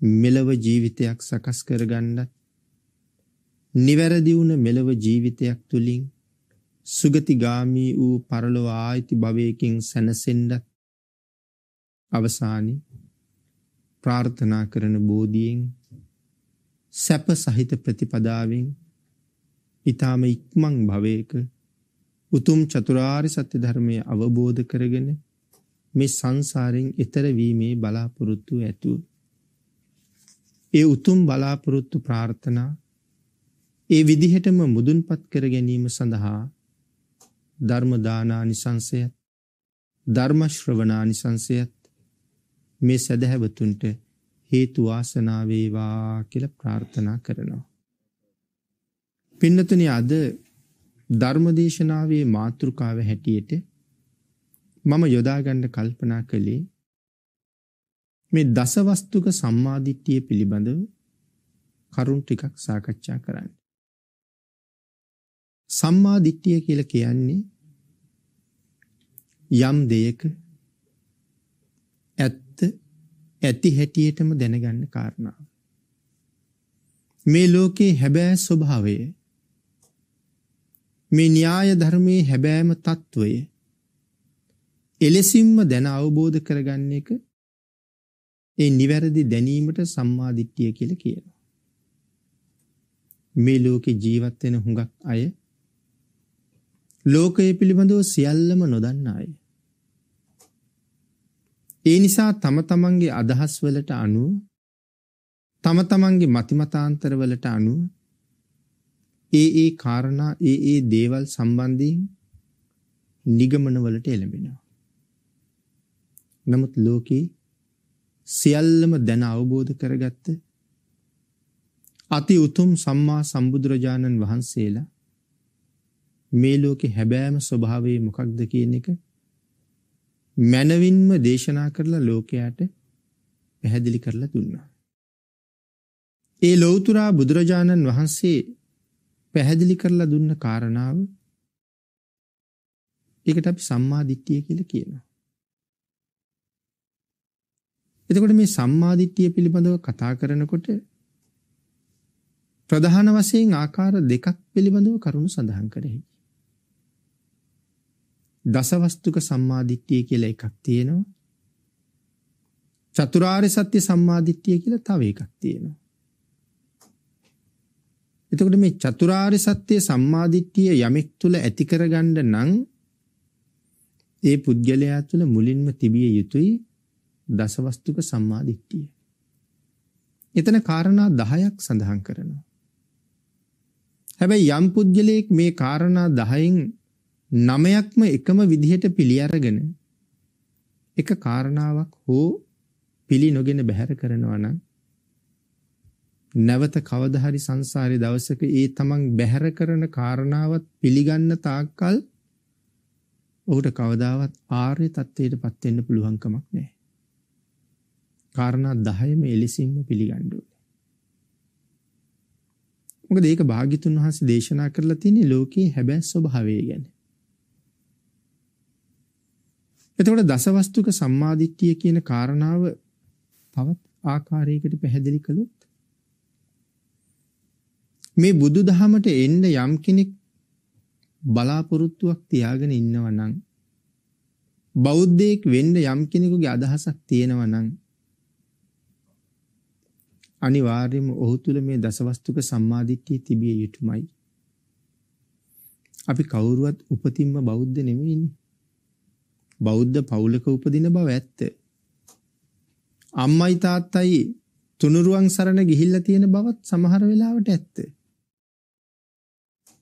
මෙලව ජීවිතයක් සකස් කරගන්නත් නිවැරදි වුණ මෙලව ජීවිතයක් තුලින් සුගතිගාමී වූ පරලොව ආයිති භවයකින් සැනසෙන්නත් අවසානයේ ප්‍රාර්ථනා කරන බෝධියෙන් සැප සහිත ප්‍රතිපදාවෙන් ඊ타ම ඉක්මන් භවයක උතුම් චතුරාර්ය සත්‍ය ධර්මය අවබෝධ කරගෙන මේ සංසාරයෙන් එතර වීමේ බලාපොරොත්තු ඇතුව ඒ උතුම් බලාපොරොත්තු ප්‍රාර්ථනා ඒ විදිහටම මුදුන්පත් කර ගැනීම සඳහා ධර්ම දානානිසංසයත් ධර්ම ශ්‍රවණානිසංසයත් මේ සදහැවතුන්ට හේතු වාසනා වේවා කියලා ප්‍රාර්ථනා කරනවා. පින්නතුනි අද ධර්මදේශනාවේ මාතෘකාව හැටියට මම යොදා ගන්න කල්පනා කළේ මේ දසවස්තුක සම්මාදිට්ඨිය පිළිබඳව කරුණු ටිකක් සාකච්ඡා කරන්න. සම්මාදිට්ඨිය කියලා කියන්නේ යම් දෙයක ඇත්ත ඇති හැටියටම දැනගන්න කාරණාව. මේ ලෝකේ හැබෑ ස්වභාවය මේ න්‍යාය ධර්මයේ හැබෑම తত্ত্বය එලෙසින්ම දැන අවබෝධ කරගන්න එක ඒ නිවැරදි දැනීමට සම්මාදිට්ඨිය කියලා කියනවා. මේ ලෝකේ ජීවත් වෙන හුඟක් අය ලෝකය පිළිබඳව සියල්ලම නොදන්න අය. ඒ නිසා තම තමන්ගේ අදහස් වලට අනුව තම තමන්ගේ මතිමතාන්තර වලට අනුව ඒ ඒ කාරණා ඒ ඒ දේවල් සම්බන්ධයෙන් නිගමන වලට එළඹෙනවා. නමුත් ලෝකේ සියල්ලම දැන අවබෝධ කරගත්ත අති උතුම් සම්මා සම්බුදුරජාණන් වහන්සේලා මේ ලෝකේ හැබෑම ස්වභාවය මොකක්ද කියන එක මනවින්ම දේශනා කරලා ලෝකයට පැහැදිලි කරලා දුන්නා. ඒ ලෞතුරා බුදුරජාණන් වහන්සේ පැහැදිලි කරලා දුන්න කාරණාව ඒකට අපි සම්මා දිට්ඨිය කියලා කියනවා. එතකොට මේ සම්මාදිට්ඨිය පිළිබඳව කතා කරනකොට ප්‍රධාන වශයෙන් ආකාර දෙකක් පිළිබඳව කරුණු සඳහන් කරෙහි. දසවස්තුක සම්මාදිට්ඨිය කියලා එකක් තියෙනවා. චතුරාර්ය සත්‍ය සම්මාදිට්ඨිය කියලා තව එකක් තියෙනවා. එතකොට මේ චතුරාර්ය සත්‍ය සම්මාදිට්ඨිය යමෙක් තුල ඇති කරගන්න නම් ඒ පුද්ගලයා තුල මුලින්ම තිබිය යුතුයි දසවස්තුක සම්මාදිට්ඨිය. එතන කාරණා 10ක් සඳහන් කරනවා. හැබැයි යම් පුජ්‍යලයක් මේ කාරණා 10න් නමයක්ම එකම විදිහට පිළි අරගෙන එක කාරණාවක් හෝ පිළි නොගෙන බැහැර කරනවා නම් නැවත කවදා හරි සංසාරේ දවසක ඒ තමන් බැහැර කරන කාරණාවත් පිළිගන්න තාක්කල් ඔහුට කවදාවත් ආර්ය තත්ත්වයටපත් වෙන්න පුළුවන් කමක් නැහැ. කාරණා 10ම එලෙසින්ම පිළිගන්න ඕනේ. මොකද ඒක භාග්‍යතුන් වහන්සේ දේශනා කරලා තියෙන ලෝකයේ හැබෑ ස්වභාවය ගැන. එතකොට දසවස්තුක සම්මාදිට්ඨිය කියන කාරණාව තවත් ආකාරයකට පැහැදිලි කළොත් මේ බුදුදහමට එන්න යම් කෙනෙක් බලාපොරොත්තුවක් තියාගෙන ඉන්නවා නම් බෞද්ධයෙක් වෙන්න යම් කෙනෙකුගේ අදහසක් තියෙනවා නම් අනිවාර්යයෙන්ම ඔහු තුල මේ දසවස්තුක සම්මාදිට්ඨිය තිබිය යුතුමයි. අපි කවුරුවත් උපතින්ම බෞද්ධ නෙමෙයිනේ. බෞද්ධ පවුලක උපදින බව ඇත්ත. අම්මයි තාත්තයි තුනුරුවන් සරණ ගිහිල්ලා තියෙන බවත් සමහර වෙලාවට ඇත්ත.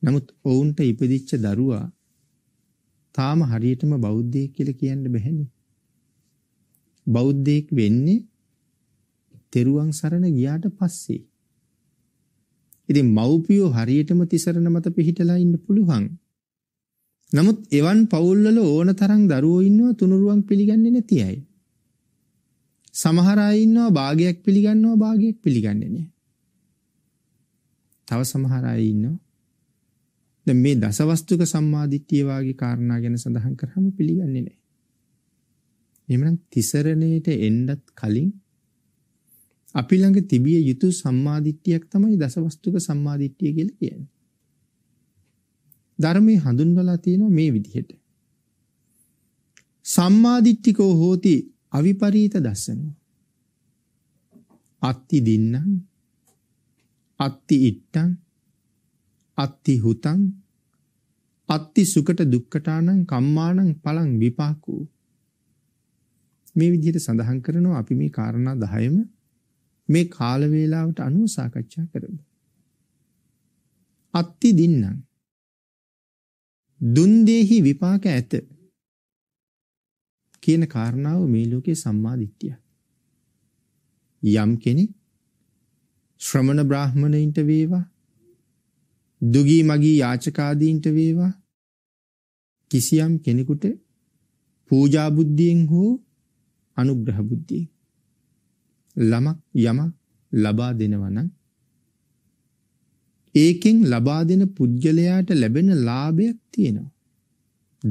නමුත් ඔවුන්ට ඉපදිච්ච දරුවා තාම හරියටම බෞද්ධයෙක් කියලා කියන්න බැහැනේ. බෞද්ධයෙක් වෙන්නේ තෙරුවන් සරණ ගියාට පස්සේ ඉතින් මව්පියෝ හරියටම තිසරණ මත පිහිටලා ඉන්න පුළුවන්. නමුත් එවන් පවුල්වල ඕන තරම් දරුවෝ ඉන්නවා තුනුරුවන් පිළිගන්නේ නැති අය. සමහර අය ඉන්නවා භාගයක් පිළිගන්නවා භාගයක් පිළිගන්නේ නැහැ. තව සමහර අය ඉන්නවා දැන් මේ දසවස්තුක සම්මාදිට්ඨිය වාගේ කාරණා ගැන සඳහන් කරාම පිළිගන්නේ නැහැ. එහෙමනම් තිසරණයට එන්නත් කලින් අපි ළඟ තිබිය යුතු සම්මාදිට්ඨියක් තමයි දසවස්තුක සම්මාදිට්ඨිය කියලා කියන්නේ. ධර්මයේ හඳුන්වලා තියෙනවා මේ විදිහට. සම්මාදිට්ඨිකෝ හෝති අවිපරීත දස්සනෝ. අත්ති දින්නම් අත්ති ඉට්ටං අත්ති හුතං අත්ති සුකට දුක්කටානං කම්මානං පලං විපාකෝ මේ විදිහට සඳහන් කරනවා අපි මේ කාරණා 10ම මේ කාල වේලාවට අනුව සාකච්ඡා කරමු. අත්ති දින්නම්. දුන් දෙහි විපාක ඇත. කියන කාරණාව මේ ලෝකේ සම්මා දිට්ඨිය. යම් කෙනෙක් ශ්‍රමණ බ්‍රාහමණයින්ට වේවා දුගී මගී යාචකාදීන්ට වේවා කිසියම් කෙනෙකුට පූජා බුද්ධියෙන් හෝ අනුග්‍රහ බුද්ධියෙන් ළමක් යමක් ලබා දෙනවා නම් ඒකෙන් ලබා දෙන පුද්ගලයාට ලැබෙන ලාභයක් තියෙනවා.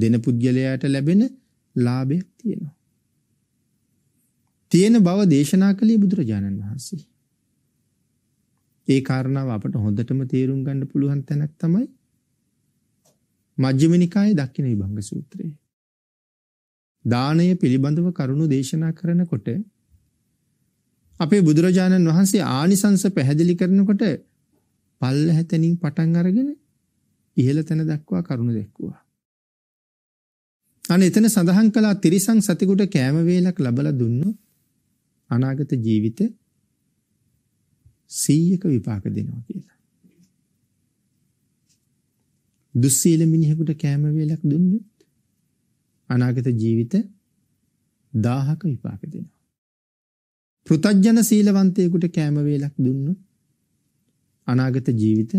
දෙන පුද්ගලයාට ලැබෙන ලාභයක් තියෙනවා. තියෙන බව දේශනා කළේ බුදුරජාණන් වහන්සේ. ඒ කාරණාව අපට හොඳටම තේරුම් ගන්න පුළුවන් තැනක් තමයි මජ්ක්‍ධිම නිකායේ දක්ෂින විභංග සූත්‍රය. දානය පිළිබඳව කරුණු දේශනා කරනකොට අපේ බුදුරජාණන් වහන්සේ ආනිසංස පැහැදිලි කරනකොට පල්ලැහැතනින් පටන් අරගෙන ඉහළ තැන දක්වා කරුණ දැක්වුවා. අනේ එතන සඳහන් කළා තිරිසන් සතෙකුට කෑම වේලක් ලැබලා දුන්නොත් අනාගත ජීවිත 100ක විපාක දෙනවා කියලා. දුස්සීල මිනිහෙකුට කෑම වේලක් දුන්නොත් අනාගත ජීවිත 1000ක විපාක දෙනවා. පෘතජ්ජන සීලවන්තයෙකුට කෑම වේලක් දුන්නොත් අනාගත ජීවිත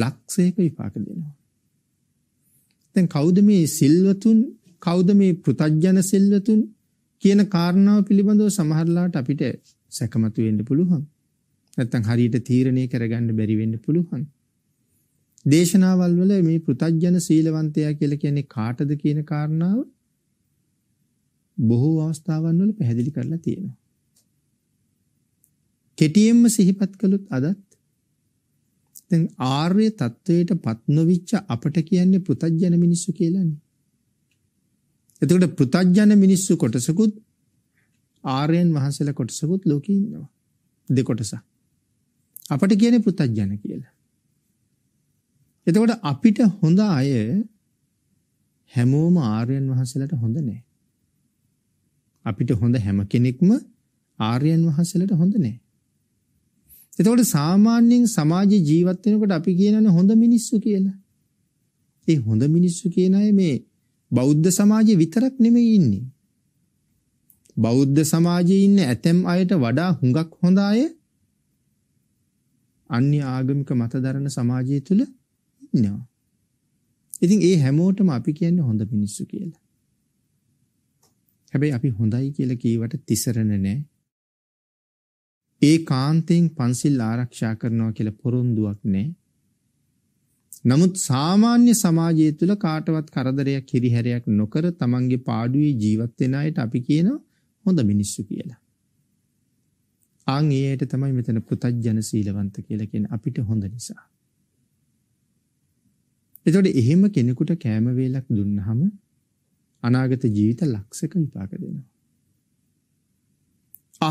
ලක්ෂයක විපාක දෙනවා. දැන් කවුද මේ සිල්වතුන් කවුද මේ පෘතජ්ජන සිල්වතුන් කියන කාරණාව පිළිබඳව සමහරලාට අපිට සැකමතු වෙන්න පුළුවන්. නැත්තම් හරියට තීරණය කරගන්න බැරි වෙන්න පුළුවන්. දේශනාවල් වල මේ පෘතජ්ජන සීලවන්තයා කියලා කියන්නේ කාටද කියන කාරණාව බොහෝ අවස්ථාවන් වල පැහැදිලි කරලා තියෙනවා. කෙටියෙන්ම සිහිපත් කළොත් අදත් දැන් ආර්ය තත්වයට පත් නොවිච්ච අපට කියන්නේ පෘතජන මිනිස්සු කියලානේ. එතකොට පෘතජන මිනිස්සු කොටසකුත් ආර්යයන් වහන්සේලා කොටසකුත් ලෝකේ ඉන්නවා. දෙකොටසක්. අපට කියන්නේ පෘතජන කියලා. එතකොට අපිට හොඳ අය හැමෝම ආර්යයන් වහන්සේලාට හොඳ නෑ. අපිට හොඳ හැම කෙනෙක්ම ආර්යයන් වහන්සේලාට හොඳ නෑ. එතකොට සාමාන්‍යයෙන් සමාජ ජීවත් වෙනකොට අපි කියනනේ හොඳ මිනිස්සු කියලා. ඒ හොඳ මිනිස්සු කියන අය මේ බෞද්ධ සමාජයේ විතරක් නෙමෙයි ඉන්නේ. බෞද්ධ සමාජයේ ඉන්න ඇතැම් අයට වඩා හුඟක් හොඳ අය අන්‍ය ආගමික මතධරණ සමාජය තුල ඉන්නවා. ඉතින් ඒ හැමෝටම අපි කියන්නේ හොඳ මිනිස්සු කියලා. හැබැයි අපි හොඳයි කියලා කීවට තිසරණ නැහැ. ඒ කාන්තයෙන් පන්සිල් ආරක්ෂා කරනවා කියලා පොරොන්දුවක් නැහැ. නමුත් සාමාන්‍ය සමාජය තුළ කාටවත් කරදරයක් හිරිහැරයක් නොකර තමන්ගේ පාඩුවේ ජීවත් වෙන අයට අපි කියනවා හොඳ මිනිස්සු කියලා. ආන් ඒයට තමයි මෙතන පුතජන සීලවන්ත කියලා කියන අපිට හොඳ නිසා. එතකොට එහෙම කෙනෙකුට කෑම වේලක් දුන්නහම අනාගත ජීවිත ලක්ෂක විපාක දෙනවා.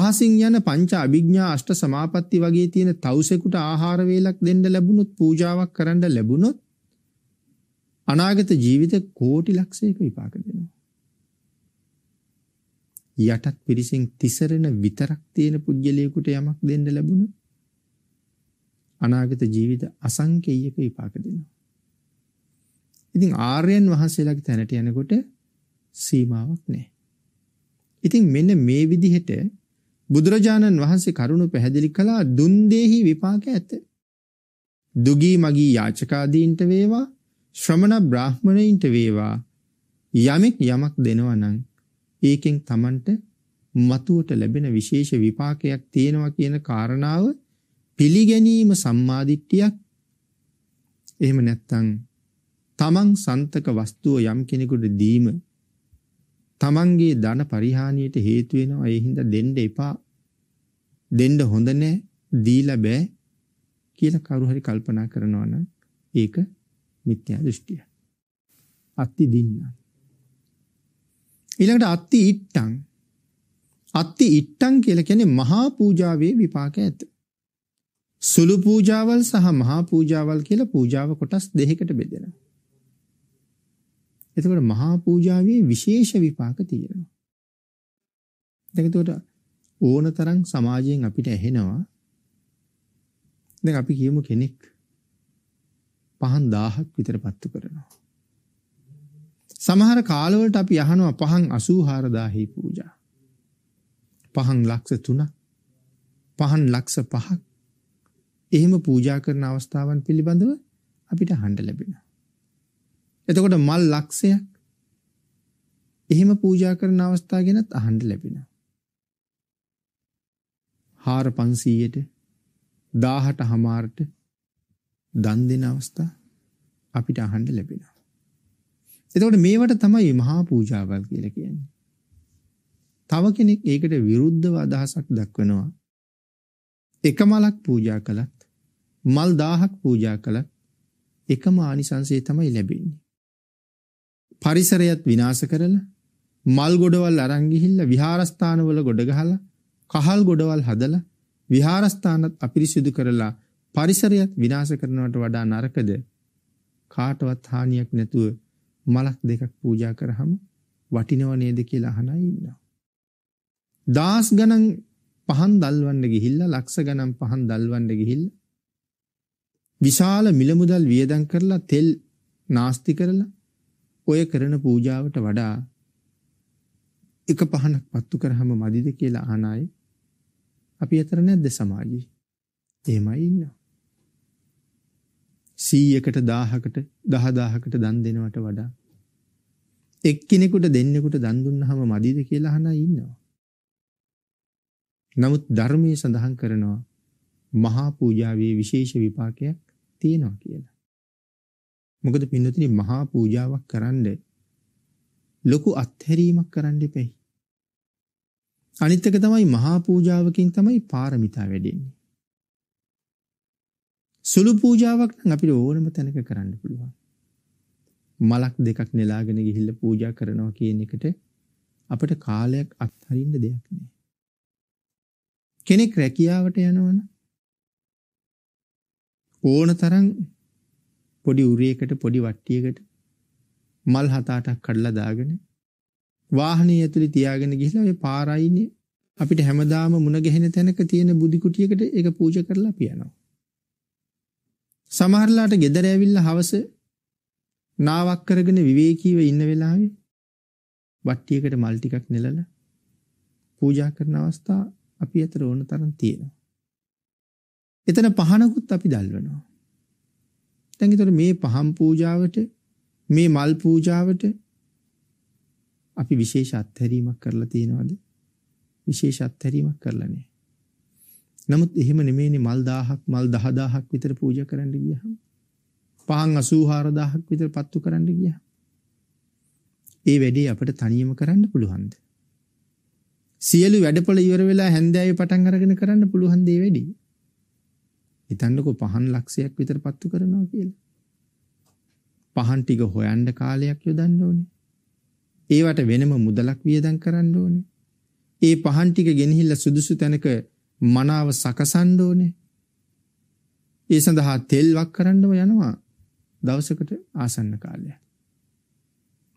අහසින් යන පංච අභිඥා අෂ්ට සමාපatti වගේ තියෙන තවුසෙකුට ආහාර වේලක් දෙන්න ලැබුණොත් පූජාවක් කරන්න ලැබුණොත් අනාගත ජීවිත කෝටි ලක්ෂයක විපාක දෙනවා. යටත් පිරිසෙන් තිසරණ විතරක් තියෙන පුජ්‍යලයකට යමක් දෙන්න ලැබුණොත් අනාගත ජීවිත අසංකේයක විපාක දෙනවා. ඉතින් ආර්යයන් වහන්සේලාගේ තැනට යනකොට සීමාවක් නැහැ. ඉතින් මෙන්න මේ විදිහට බුදුරජාණන් වහන්සේ කරුණු පැහැදිලි කළා දුන් දෙහි විපාක ඇත. දුගී මගී යාචකාදීන්ට වේවා ශ්‍රමණ බ්‍රාහ්මණයින්ට වේවා යමෙක් යමක් දෙනවා නම් ඒකෙන් Tamanට මතුවට ලැබෙන විශේෂ විපාකයක් තියෙනවා කියන කාරණාව පිළිගැනීම සම්මාදිට්ඨියක් එහෙම නැත්නම් තමන් සන්තක වස්තුව යම් කෙනෙකුට දීම තමන්ගේ ධන පරිහානියට හේතු වෙනවා ඒ හින්දා දෙන්න එපා දෙන්න හොඳ නැහැ දීලා බෑ කියලා කවුරු හරි කල්පනා කරනවා නම් ඒක මිත්‍යා දෘෂ්ටිය අත්ති දින්න ඊළඟට අත්ති ඉට්ටං අත්ති ඉට්ටං කියලා කියන්නේ මහා පූජාවේ විපාක ඇත සුළු පූජාවල් සහ මහා පූජාවල් කියලා පූජාව කොටස් දෙකකට බෙදෙනවා එතකොට මහා පූජාවේ විශේෂ විපාක තියෙනවා. දැන් එතකොට ඕන තරම් සමාජයෙන් අපිට ඇහෙනවා දැන් අපි කියමු කෙනෙක් පහන් 1000ක් විතර පත්තු කරනවා. සමහර කාලවලට අපි අහනවා පහන් 84000 පූජා. පහන් ලක්ෂ 3ක්. පහන් ලක්ෂ 5ක්. එහෙම පූජා කරන අවස්ථාවන් පිළිබඳව අපිට අහන්න ලැබෙනවා. එතකොට මල් ලක්ෂයක් එහෙම පූජා කරන අවස්ථා ගැනත් අහන්න ලැබෙනවා. හාර 500ට 1000ට හමාරට දන් දෙන අවස්ථා අපිට අහන්න ලැබෙනවා. එතකොට මේවට තමයි මහා පූජාවල් කියලා කියන්නේ. තව කෙනෙක් ඒකට විරුද්ධව අදහසක් දක්වනවා. එක මලක් පූජා කළත් මල් 1000ක් පූජා කළත් එකම ආනිසංසය තමයි ලැබෙන්නේ. පරිසරයත් විනාශ කරලා මල් ගොඩවල් අරන් ගිහිල්ලා විහාරස්ථානවල ගොඩ ගහලා කහල් ගොඩවල් හදලා විහාරස්ථානත් අපිරිසිදු කරලා පරිසරයත් විනාශ කරනවට වඩා නරකද කාටවත් හානියක් නැතුව මලක් දෙකක් පූජා කරාම වටිනව නේද කියලා අහනයි ඉන්නවා. දාස් ගණන් පහන් දල්වන්න ගිහිල්ලා ලක්ෂ ගණන් පහන් දල්වන්න ගිහිල්ලා විශාල මිලමුදල් වියදම් කරලා තෙල් නාස්ති කරලා ඔය කරන පූජාවට වඩා එක පහනක් පත්තු කරාම මදිද කියලා අහන අය අපි අතර නැද්ද සමාජයේ? එහෙමයි ඉන්නවා. 100කට 1000කට 10000කට දන් දෙනවට වඩා එක්කිනෙකුට දෙන්නෙකුට දන් දුන්නාම මදිද කියලා අහන අය ඉන්නවා. නමුත් ධර්මයේ සඳහන් කරනවා මහා පූජාවේ විශේෂ විපාකයක් තියෙනවා කියලා. මොකද පින්නතුනි මහා පූජාවක් කරන්න ලොකු අත්හැරීමක් කරන්න එපයි. අනිත් එක තමයි මහා පූජාවකින් තමයි පාරමිතා වැඩෙන්නේ. සුළු පූජාවක් නම් අපිට ඕනම තැනක කරන්න පුළුවන්. මලක් දෙකක් නෙලාගෙන ගිහිල්ලා පූජා කරනවා කියන එකට අපිට කාලයක් අත්හරින්න දෙයක් නෑ. කෙනෙක් රැකියාවට යනවනම් ඕන තරම් පොඩි උරයකට පොඩි වට්ටියකට මල් හත අටක් කඩලා දාගෙන වාහනේ ඇතුලේ තියාගෙන ගිහිල්ලා ඒ පාරයිනේ අපිට හැමදාම මුණ ගැහෙන තැනක තියෙන බුදි කුටියකට ඒක පූජා කරලා අපි යනවා. සමහරලාට ගෙදර ඇවිල්ලා හවස නාවක් කරගෙන විවේකීව ඉන්න වෙලාවේ වට්ටියකට මල් ටිකක් නෙලලා පූජා කරන අවස්ථා අපි අතර ඕන තරම් තියෙනවා. එතන පහනකුත් අපි දල්වනවා. දැන් ඒතර මේ පහම් පූජාවට මේ මල් පූජාවට අපි විශේෂ අත්හැරීමක් කරලා තියෙනවද? විශේෂ අත්හැරීමක් කරලා නැහැ. නමුත් එහෙම නෙමෙයිනේ මල් 1000ක් මල් 10000ක් විතර පූජා කරන්න ගියහම පහන් 84000ක් විතර පත්තු කරන්න ගියහම ඒ වැඩේ අපිට තනියම කරන්න පුළුවන්ද? සියලු වැඩපොළ ඉවර වෙලා හැන්දෑවේ පටන් අරගෙන කරන්න පුළුවන් දේ වැඩේ හිතන්නකෝ පහන් ලක්ෂයක් විතර පත්තු කරනවා කියලා. පහන් ටික හොයන්න කාලයක් යොදන්න ඕනේ. ඒවට වෙනම මුදලක් වියදම් කරන්න ඕනේ. ඒ පහන් ටික ගෙනහිල්ලා සුදුසු තැනක මනාව සකසන්න ඕනේ. ඒ සඳහා තෙල් වක් කරන්නම යනවා දවසකට ආසන්න කාලයක්.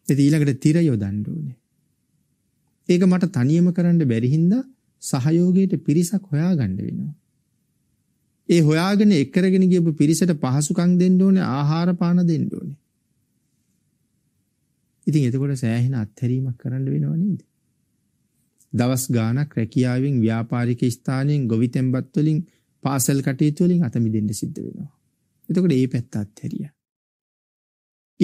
ඒත් ඊළඟට tira යොදන්න ඕනේ. ඒක මට තනියම කරන්න බැරි හින්දා සහයෝගයට පිරිසක් හොයාගන්න වෙනවා. ඒ හොයාගෙන එක් කරගෙන ගියපු පිරිසට පහසුකම් දෙන්න ඕනේ ආහාර පාන දෙන්න ඕනේ. ඉතින් එතකොට සෑහෙන අත්හැරීමක් කරන්න වෙනව නේද? දවස් ගාණක් රැකියාවෙන් ව්‍යාපාරික ස්ථානයෙන් ගොවිතැන්පත් වලින් පාසල් කටයුතු වලින් අත මිදෙන්න සිද්ධ වෙනවා. එතකොට ඒ පැත්ත අත්හැරියා.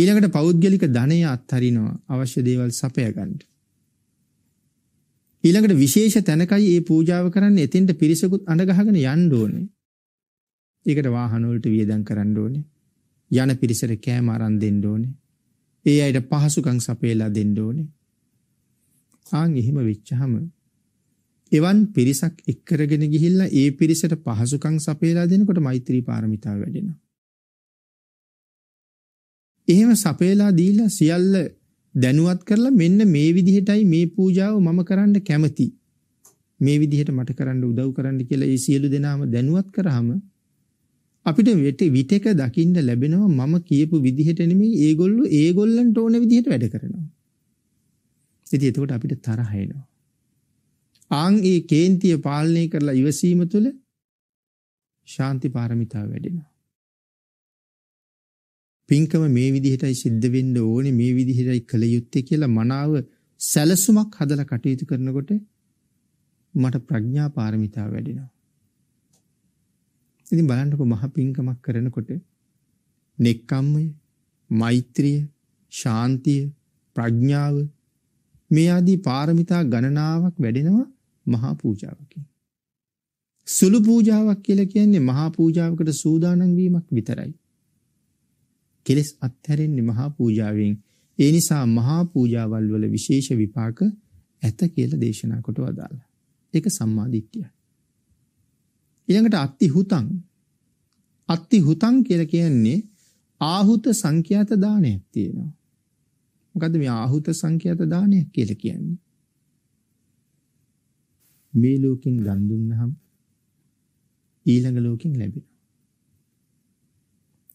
ඊළඟට පෞද්ගලික ධනය අත්හරිනවා අවශ්‍ය දේවල් සපය ගන්න. ඊළඟට විශේෂ තැනකයි මේ පූජාව කරන්න එතෙන්ට පිරිසකුත් අඬ ගහගෙන යන්න ඕනේ. ඒකට වාහන වලට වියදම් කරන්න ඕනේ. යන පිරිසට කෑම අරන් දෙන්න ඕනේ. ඒ අයට පහසුකම් සපයලා දෙන්න ඕනේ. ආන් එහෙම වෙච්චහම එවන් පිරිසක් එක් කරගෙන ගිහිල්ලා ඒ පිරිසට පහසුකම් සපයලා දෙනකොට මෛත්‍රී පාරමිතාව වැඩෙනවා. එහෙම සපයලා දීලා සියල්ල දැනුවත් කරලා මෙන්න මේ විදිහටයි මේ පූජාව මම කරන්න කැමති. මේ විදිහට මට කරන්න උදව් කරන්න කියලා ඒ සියලු දෙනාම දැනුවත් කරාම අපිට විටක දකින්න ලැබෙනවා මම කියපු විදිහට නෙමෙයි ඒගොල්ලෝ ඒගොල්ලන්ට ඕන විදිහට වැඩ කරනවා. ඉතින් එතකොට අපිට තරහ එනවා. ආන් ඒ කේන්තිය පාලනය කරලා ඉවසීම තුළ ශාන්ති පාරමිතාව වැඩෙනවා. පින්කම මේ විදිහටයි සිද්ධ වෙන්න ඕනේ මේ විදිහටයි කළ යුත්තේ කියලා මනාව සැලසුමක් හදලා කටයුතු කරනකොට මට ප්‍රඥා පාරමිතාව වැඩෙනවා. ඉතින් බලන්නකො මහ පිංකමක් කරනකොට නෙක්කම්මය, මෛත්‍රිය, ශාන්තිය, ප්‍රඥාව මේ ආදී පාරමිතා ගණනාවක් වැඩෙනවා මහා පූජාවකින්. සුළු පූජාවක් කියලා කියන්නේ මහා පූජාවකට සූදානම් වීමක් විතරයි. කෙලස් අත්හැරෙන්නේ මහා පූජාවෙන්. ඒ නිසා මහා පූජාවල් වල විශේෂ විපාක ඇත කියලා දේශනා කොට වදාලා. ඒක සම්මාදිට්ඨියයි. ඊළඟට අත්ති හුතං අත්ති හුතං කියලා කියන්නේ ආහුත සංඛ්‍යාත දානයක් තියෙනවා. මොකද්ද මේ ආහුත සංඛ්‍යාත දානයක් කියලා කියන්නේ? මේ ලෝකෙන් දන් දුන්නහම ඊළඟ ලෝකෙන් ලැබෙනවා.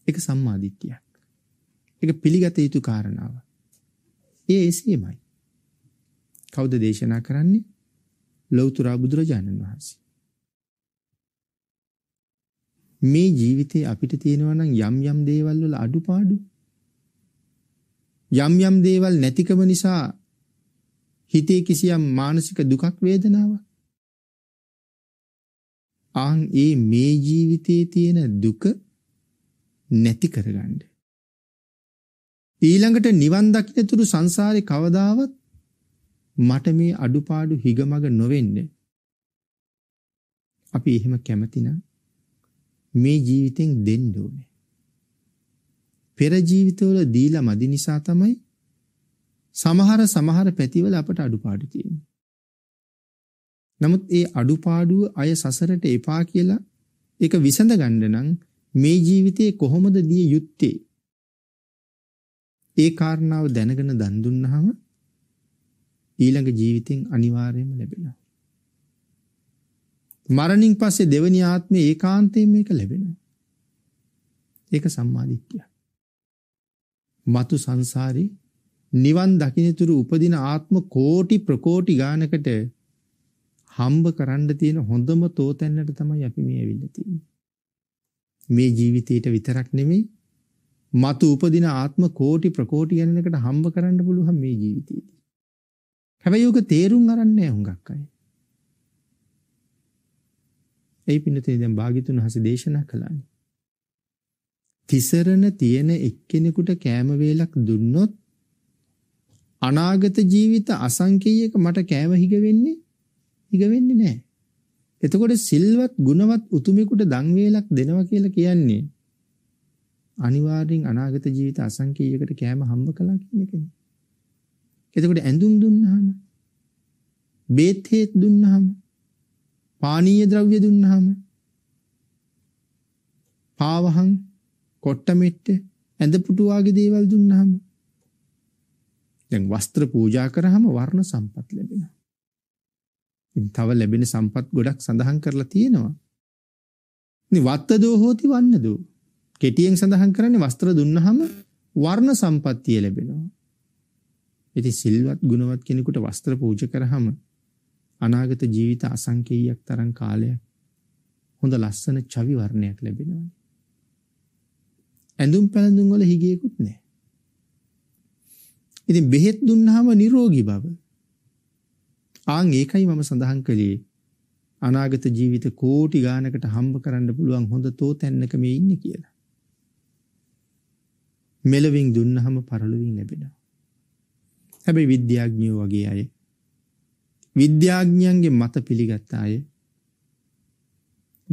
ඒක සම්මාදිට්ඨියක්. ඒක පිළිගත යුතු කාරණාව. ඒ එසේමයි. කවුද දේශනා කරන්නේ? ලෞතර බුදුරජාණන් වහන්සේ. මේ ජීවිතේ අපිට තියෙනවා නම් යම් යම් දේවල් වල අඩුපාඩු යම් යම් දේවල් නැතිකම නිසා හිතේ කිසියම් මානසික දුකක් වේදනාවක් ආන් ඒ මේ ජීවිතේ තියෙන දුක නැති කරගන්න ඊළඟට නිවන් දකින්නතුරු සංසාරේ කවදාවත් මට මේ අඩුපාඩු හිගමග නොවෙන්න අපි එහෙම කැමතිනම් මේ ජීවිතෙන් දෙන්න ඕනේ. පෙර ජීවිතවල දීලා මදි නිසා තමයි සමහර සමහර පැතිවල අපට අඩුපාඩු තියෙන්නේ. නමුත් ඒ අඩුපාඩුව අය සසරට එපා කියලා ඒක විසඳ ගන්න නම් මේ ජීවිතේ කොහොමද දිය යුත්තේ? ඒ කාරණාව දැනගෙන දන් දුන්නාම ඊළඟ ජීවිතෙන් අනිවාර්යයෙන්ම ලැබෙනවා. මරණින් පස්සේ දෙවෙනි ආත්මේ ඒකාන්තයෙන් මේක ලැබෙනවා. ඒක සම්මාදිට්ඨිය. මතු සංසාරේ නිවන් දකින්නතුරු උපදින ආත්ම කෝටි ප්‍රකෝටි ගානකට හම්බ කරන්න තියෙන හොඳම තෝතැන්නට තමයි අපි මේ ඇවිල්ලා තියෙන්නේ. මේ ජීවිතේට විතරක් නෙමෙයි මතු උපදින ආත්ම කෝටි ප්‍රකෝටි ගණනකට හම්බ කරන්න පුළුවන් මේ ජීවිතේදී. හැබැයි ඔක තේරුම් අරන්නේ නැහැ හුඟක් අය. ඒ පින්නතේ දැන් භාග්‍යතුන් හස දේශනා කළානේ. තිසරණ තියෙන එක්කෙනෙකුට කෑම වේලක් දුන්නොත් අනාගත ජීවිත අසංකේයයක මට කෑම හිග වෙන්නේ හිග වෙන්නේ නැහැ. එතකොට සිල්වත් ගුණවත් උතුමෙකුට දන් වේලක් දෙනවා කියලා කියන්නේ අනිවාර්යෙන් අනාගත ජීවිත අසංකේයයකට කෑම හම්බ කළා කියන එකනේ. එතකොට ඇඳුම් දුන්නාම බේත් හේත් දුන්නාම පානීය ද්‍රව්‍ය දුන්නාම පාවහන් කොට්ට මෙට්ට ඇඳ පුටු වගේ දේවල් දුන්නාම දැන් වස්ත්‍ර පූජා කරාම වර්ණ සම්පත් ලැබෙනවා. ඉතින් තව ලැබෙන සම්පත් ගොඩක් සඳහන් කරලා තියෙනවා. ඉතින් වත්ත දෝ හෝති වන්න දෝ. කෙටියෙන් සඳහන් කරන්නේ වස්ත්‍ර දුන්නාම වර්ණ සම්පත්තිය ලැබෙනවා. ඉතින් සිල්වත් ගුණවත් කෙනෙකුට වස්ත්‍ර පූජා කරාම අනාගත ජීවිත අසංකේයයක් තරම් කාලයක් හොඳ ලස්සන චවි වර්ණයක් ලැබෙනවානේ. ඇඳුම් පැළඳුම් වල හිගියකුත් නැහැ. ඉතින් බෙහෙත් දුන්නාම නිරෝගී බව. ආන් ඒකයි මම සඳහන් කළේ අනාගත ජීවිත කෝටි ගානකට හම්බ කරන්න පුළුවන් හොඳ තෝතැන්නක මේ ඉන්නේ කියලා. මෙලවින් දුන්නහම පරලොවින් ලැබෙනවා. හැබැයි විද්‍යාඥයෝ වගේ අය විද්‍යාඥයන්ගේ මත පිළිගත් අය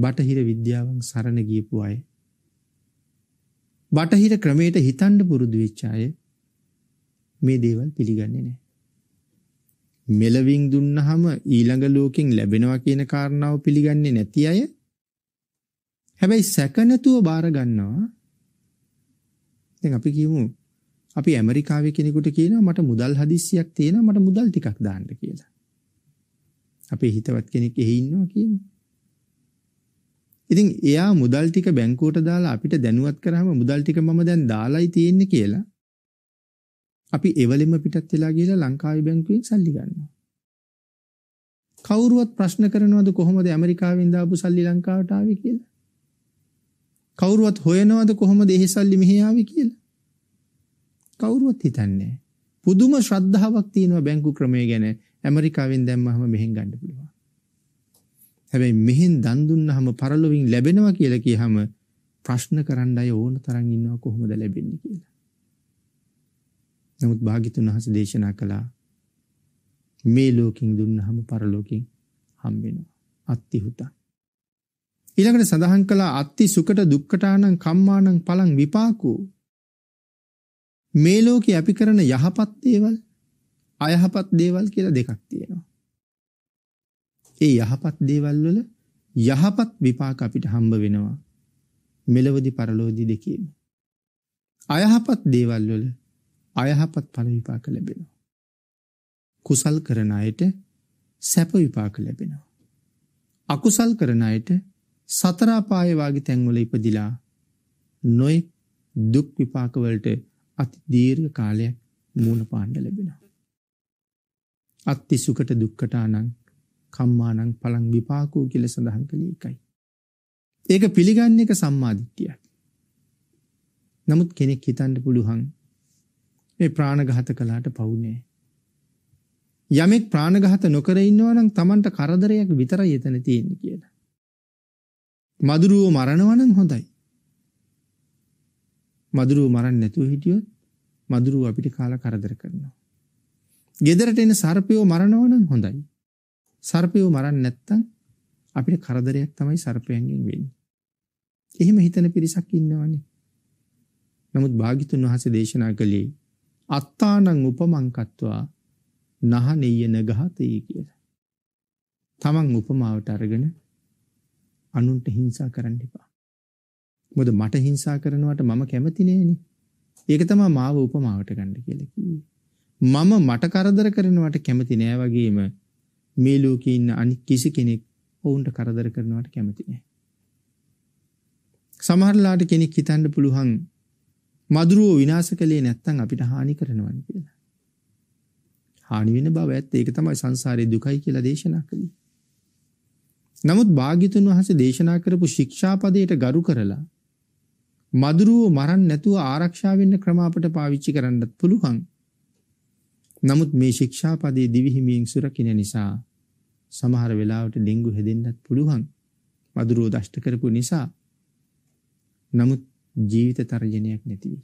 බටහිර විද්‍යාවන් සරණ ගියපු අය බටහිර ක්‍රමයට හිතන්න පුරුදු වෙච්ච අය මේ දේවල් පිළිගන්නේ නැහැ. මෙලවින් දුන්නහම ඊළඟ ලෝකෙන් ලැබෙනවා කියන කාරණාව පිළිගන්නේ නැති අය හැබැයි සැක නැතුව බාර ගන්නවා. දැන් අපි කියමු අපි ඇමරිකාවේ කෙනෙකුට කියනවා මට මුදල් හදිස්සියක් තියෙනවා මට මුදල් ටිකක් දාන්න කියලා. අපේ හිතවත් කෙනෙක් එහි ඉන්නවා කියන්නේ. ඉතින් එයා මුදල් ටික බැංකුවට දාලා අපිට දැනුවත් කරාම මුදල් ටික මම දැන් දාලායි තියෙන්නේ කියලා අපි එවලෙම පිටත් වෙලා ගිහලා ලංකාවේ බැංකුවෙන් සල්ලි ගන්නවා. කවුරුවත් ප්‍රශ්න කරනවද කොහොමද ඇමරිකාවෙන් දාපු සල්ලි ලංකාවට ආවේ කියලා? කවුරුවත් හොයනවද කොහොමද එහි සල්ලි මෙහි ආවේ කියලා? කවුරුවත් හිතන්නේ. පුදුම ශ්‍රද්ධාවක් තියෙනවා බැංකු ක්‍රමය ගැන. ඇමරිකාවෙන් දැම්මහම මෙහෙන් ගන්න පුළුවන්. හැබැයි මෙහෙන් දන් දුන්නහම පරලොවින් ලැබෙනවා කියලා කියහම ප්‍රශ්න කරන්න අය ඕන තරම් ඉන්නවා කොහොමද ලැබෙන්නේ කියලා. නමුත් භාග්‍යතුන් වහන්සේ දේශනා කළා මේ ලෝකෙන් දුන්නහම පරලෝකෙන් හම් වෙනවා. අත්තිහුතා. ඊළඟට සඳහන් කළා අත්ති සුකට දුක්කටානං කම්මානං පලං විපාකෝ මේ ලෝකේ අපි කරන යහපත් දේවල් අයහපත් දේවල් කියලා දෙකක් තියෙනවා. ඒ යහපත් දේවල් වල යහපත් විපාක අපිට හම්බ වෙනවා. මෙලවදි පරලෝදි දෙකේම. අයහපත් දේවල් වල අයහපත් ඵල විපාක ලැබෙනවා. කුසල් කරන අයට සැප විපාක ලැබෙනවා. අකුසල් කරන අයට සතර අපායේ වාගේ තැන්වල ඉපදිලා නොයෙක් දුක් විපාක වලට අති දීර්ඝ කාලයක් මූණ පාන්න ලැබෙනවා. අත්ති සුකට දුක්කට අනං කම්මානං පලං විපාකෝ කියලා සඳහන් කළේ එකයි. ඒක පිළිගන්න එක සම්මාදිට්ඨියක්. නමුත් කෙනෙක් හිතන්න පුළුවන් මේ ප්‍රාණඝාත කළාට පවුනේ. යමෙක් ප්‍රාණඝාත නොකර ඉන්නවා නම් Tamanට කරදරයක් විතරයි එතන තියෙන්නේ කියලා. මදුරුව මරනවා නම් හොඳයි. මදුරුව මරන්න නැතුව හිටියොත් මදුරුව අපිට කාලා කරදර කරනවා. ගෙදරට එන සර්පයෝ මරනවනම් හොඳයි. සර්පයෝ මරන්නේ නැත්තම් අපිට කරදරයක් තමයි සර්පයන්ගෙන් වෙන්නේ. එහෙම හිතන පිරිසක් ඉන්නවනේ. නමුත් භාග්‍යතුන් වහන්සේ දේශනා කළේ අත්තානං උපමංකත්වා නහනෙය නගහතේ කියලා. තමන් උපමාවට අරගෙන අනුන්ට හිංසා කරන්න එපා. මොකද මට හිංසා කරනවට මම කැමති නෑනේ. ඒක තමයි මාව උපමාවට ගන්න කියලා කිව්වේ. මම මට කරදර කරනවට කැමති නෑ වගේම මේ ලෝකේ ඉන්න අනිත් කිසි කෙනෙක් ඔවුන්ට කරදර කරනවට කැමති නෑ. සමහරලාට කෙනෙක් හිතන්න පුළුවන් මදුරුව විනාශ කළේ නැත්තම් අපිට හානි කරනවන් කියලා. හානි වෙන බව ඇත්ත ඒක තමයි සංසාරේ දුකයි කියලා දේශනා කළේ. නමුත් භාග්‍යතුන් වහන්සේ දේශනා කරපු ශික්ෂාපදයට ගරු කරලා මදුරුව මරන්න නැතුව ආරක්ෂා වෙන්න ක්‍රම අපට පාවිච්චි කරන්නත් පුළුවන්. නමුත් මේ ශික්ෂාපදයේ දිවිහිමියෙන් සුරකින්න නිසා සමහර වෙලාවට ඩෙන්ගු හැදෙන්නත් පුළුවන්. වදුරෝ දෂ්ට කරපු නිසා. නමුත් ජීවිත තර්ජනයක් නැති වෙයි.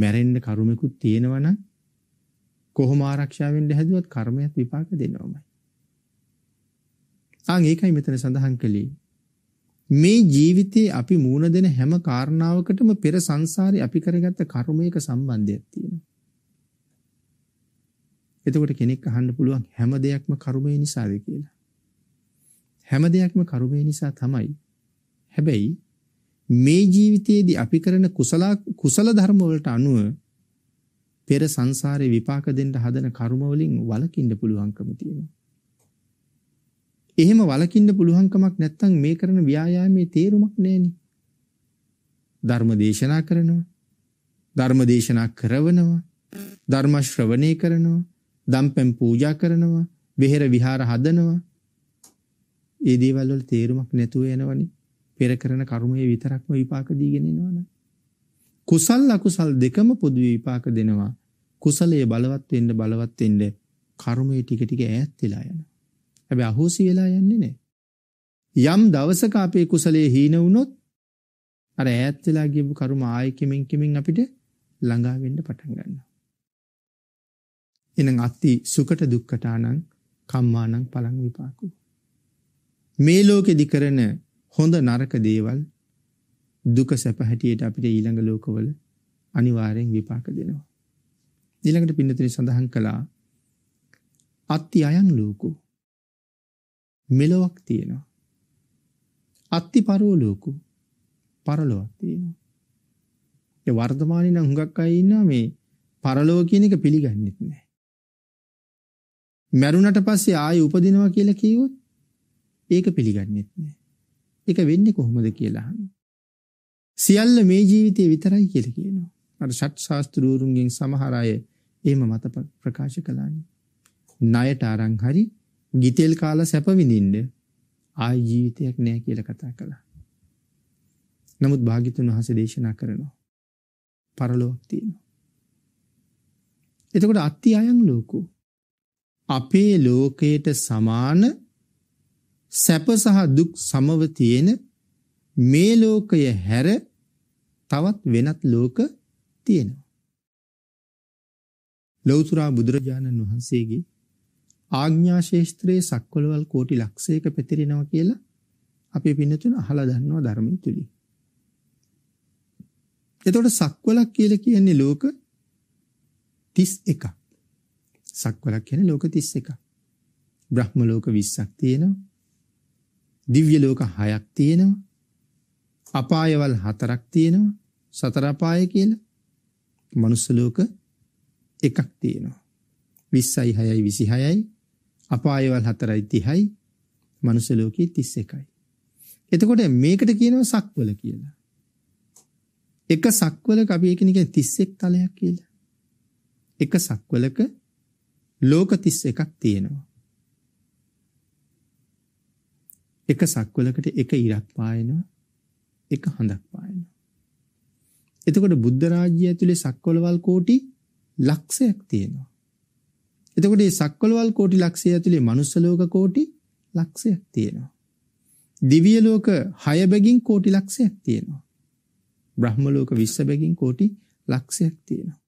මැරෙන්න කරුමකුත් තියෙනවනම් කොහොම ආරක්ෂා වෙන්න හැදුවත් කර්මයක් විපාක දෙනවමයි. ආන් ඒකයි මෙතන සඳහන් කළේ. මේ ජීවිතේ අපි මූණ දෙන හැම කාරණාවකටම පෙර සංසාරේ අපි කරගත්ත කර්මයක සම්බන්ධයක් තියෙනවා. එතකොට කෙනෙක් අහන්න පුළුවන් හැම දෙයක්ම කර්මය නිසාද කියලා. හැම දෙයක්ම කර්මය නිසා තමයි. හැබැයි මේ ජීවිතයේදී අපි කරන කුසල කුසල ධර්ම වලට අනුව පෙර සංසාරේ විපාක දෙන්න හදන කර්ම වලින් වළකින්න පුළුවන්කම තියෙනවා. එහෙම වළකින්න පුළුවන්කමක් නැත්නම් මේ කරන ව්‍යායාමයේ තේරුමක් නැහෙනේ. ධර්ම දේශනා කරනවා. ධර්ම දේශනා කරවනවා. ධර්ම ශ්‍රවණය කරනවා. දම්පැම් පූජා කරනවා වෙහෙර විහාර හදනවා ඒ දේවල් වල තේරුමක් නැතුව යනවනේ පෙර කරන කර්මයේ විතරක්ම විපාක දීගෙන යනවනේ කුසල් අකුසල් දෙකම පොදු විපාක දෙනවා කුසලයේ බලවත් වෙන්න බලවත් වෙන්න කර්මයේ ටික ටික ඈත් වෙලා යනවා හැබැයි අහෝසි වෙලා යන්නේ නැහැ යම් දවසක අපේ කුසලයේ හීන වුණොත් අර ඈත් වෙලා ගියපු කර්ම ආයෙ කිමින් කිමින් අපිට ළඟා වෙන්න පටන් ගන්නවා එනං අත්ති සුකට දුක්කටානං කම්මානං පලං විපාකෝ. මේ ලෝකෙදි කරන හොඳ නරක දේවල් දුක සැප හැටියට අපිට ඊළඟ ලෝකවල අනිවාර්යෙන් විපාක දෙනවා. ඊළඟට පින්නතුනි සඳහන් කළා අත්ති අයං ලෝකෝ මෙලොවක් තියෙනවා. අත්ති පරෝ ලෝකෝ පරලොවක් තියෙනවා. ඒ වර්තමානයේ නම් හුඟක් අය ඉන්නවා මේ පරලෝ කියන එක පිළිගන්නෙත් නැහැ. මැරුණට පස්සේ ආයෙ උපදිනවා කියලා කිව්වොත් ඒක පිළිගන්නේත් නෑ. ඒක වෙන්නේ කොහොමද කියලා අහනවා. සියල්ල මේ ජීවිතේ විතරයි කියලා කියනවා. අර ෂට් ශාස්ත්‍රූරුන්ගෙන් සමහර අය එහෙම මත ප්‍රකාශ කළානේ. ණයට අරන් හරි ගිතෙල් කාලා සැප විඳින්න ආයි ජීවිතයක් නෑ කියලා කතා කළා. නමුත් භාග්‍යතුන් වහන්සේ දේශනා කරනවා. පරලෝක් තියෙනවා. එතකොට අත්ති අයන් ලෝකෝ අපේ ලෝකයට සමාන සැප සහ දුක් සමව තියෙන මේ ලෝකය හැර තවත් වෙනත් ලෝක තියෙනවා. ලෞතුරා බුදුරජාණන් වහන්සේගේ ආඥා ශේස්ත්‍රයේ සක්වලවල් කෝටි ලක්ෂයක පැතිරෙනවා කියලා අපි පින්නතුන අහලා දන්නවා ධර්මයේ තුලින්. එතකොට සක්වලක් කියලා කියන්නේ ලෝක 31ක්. සක්වලක් කියන්නේ ලෝක 31ක්. බ්‍රහ්ම ලෝක 20ක් තියෙනවා. දිව්‍ය ලෝක 6ක් තියෙනවා. අපායවල 4ක් තියෙනවා. සතර අපාය කියලා. මනුස්ස ලෝක එකක් තියෙනවා. 20යි 6යි 26යි අපායවල 4යි 30යි මනුස්ස ලෝකේ 31යි. එතකොට මේකට කියනවා සක්වල කියලා. එක සක්වලක අපි එකිනෙක 31 තලයක් කියලා. එක සක්වලක ලෝක 31ක් තියෙනවා. එක සක්වලකට එක ඉරක් පායනවා එක හඳක් පායනවා. එතකොට බුද්ධ රාජ්‍යය ඇතුලේ සක්වලවල් කෝටි ලක්ෂයක් තියෙනවා. එතකොට මේ සක්වලවල් කෝටි ලක්ෂය ඇතුලේ මනුස්ස ලෝක කෝටි ලක්ෂයක් තියෙනවා. දිව්‍ය ලෝක 6 බැගින් කෝටි ලක්ෂයක් තියෙනවා. බ්‍රහ්ම ලෝක 20 බැගින් කෝටි ලක්ෂයක් තියෙනවා.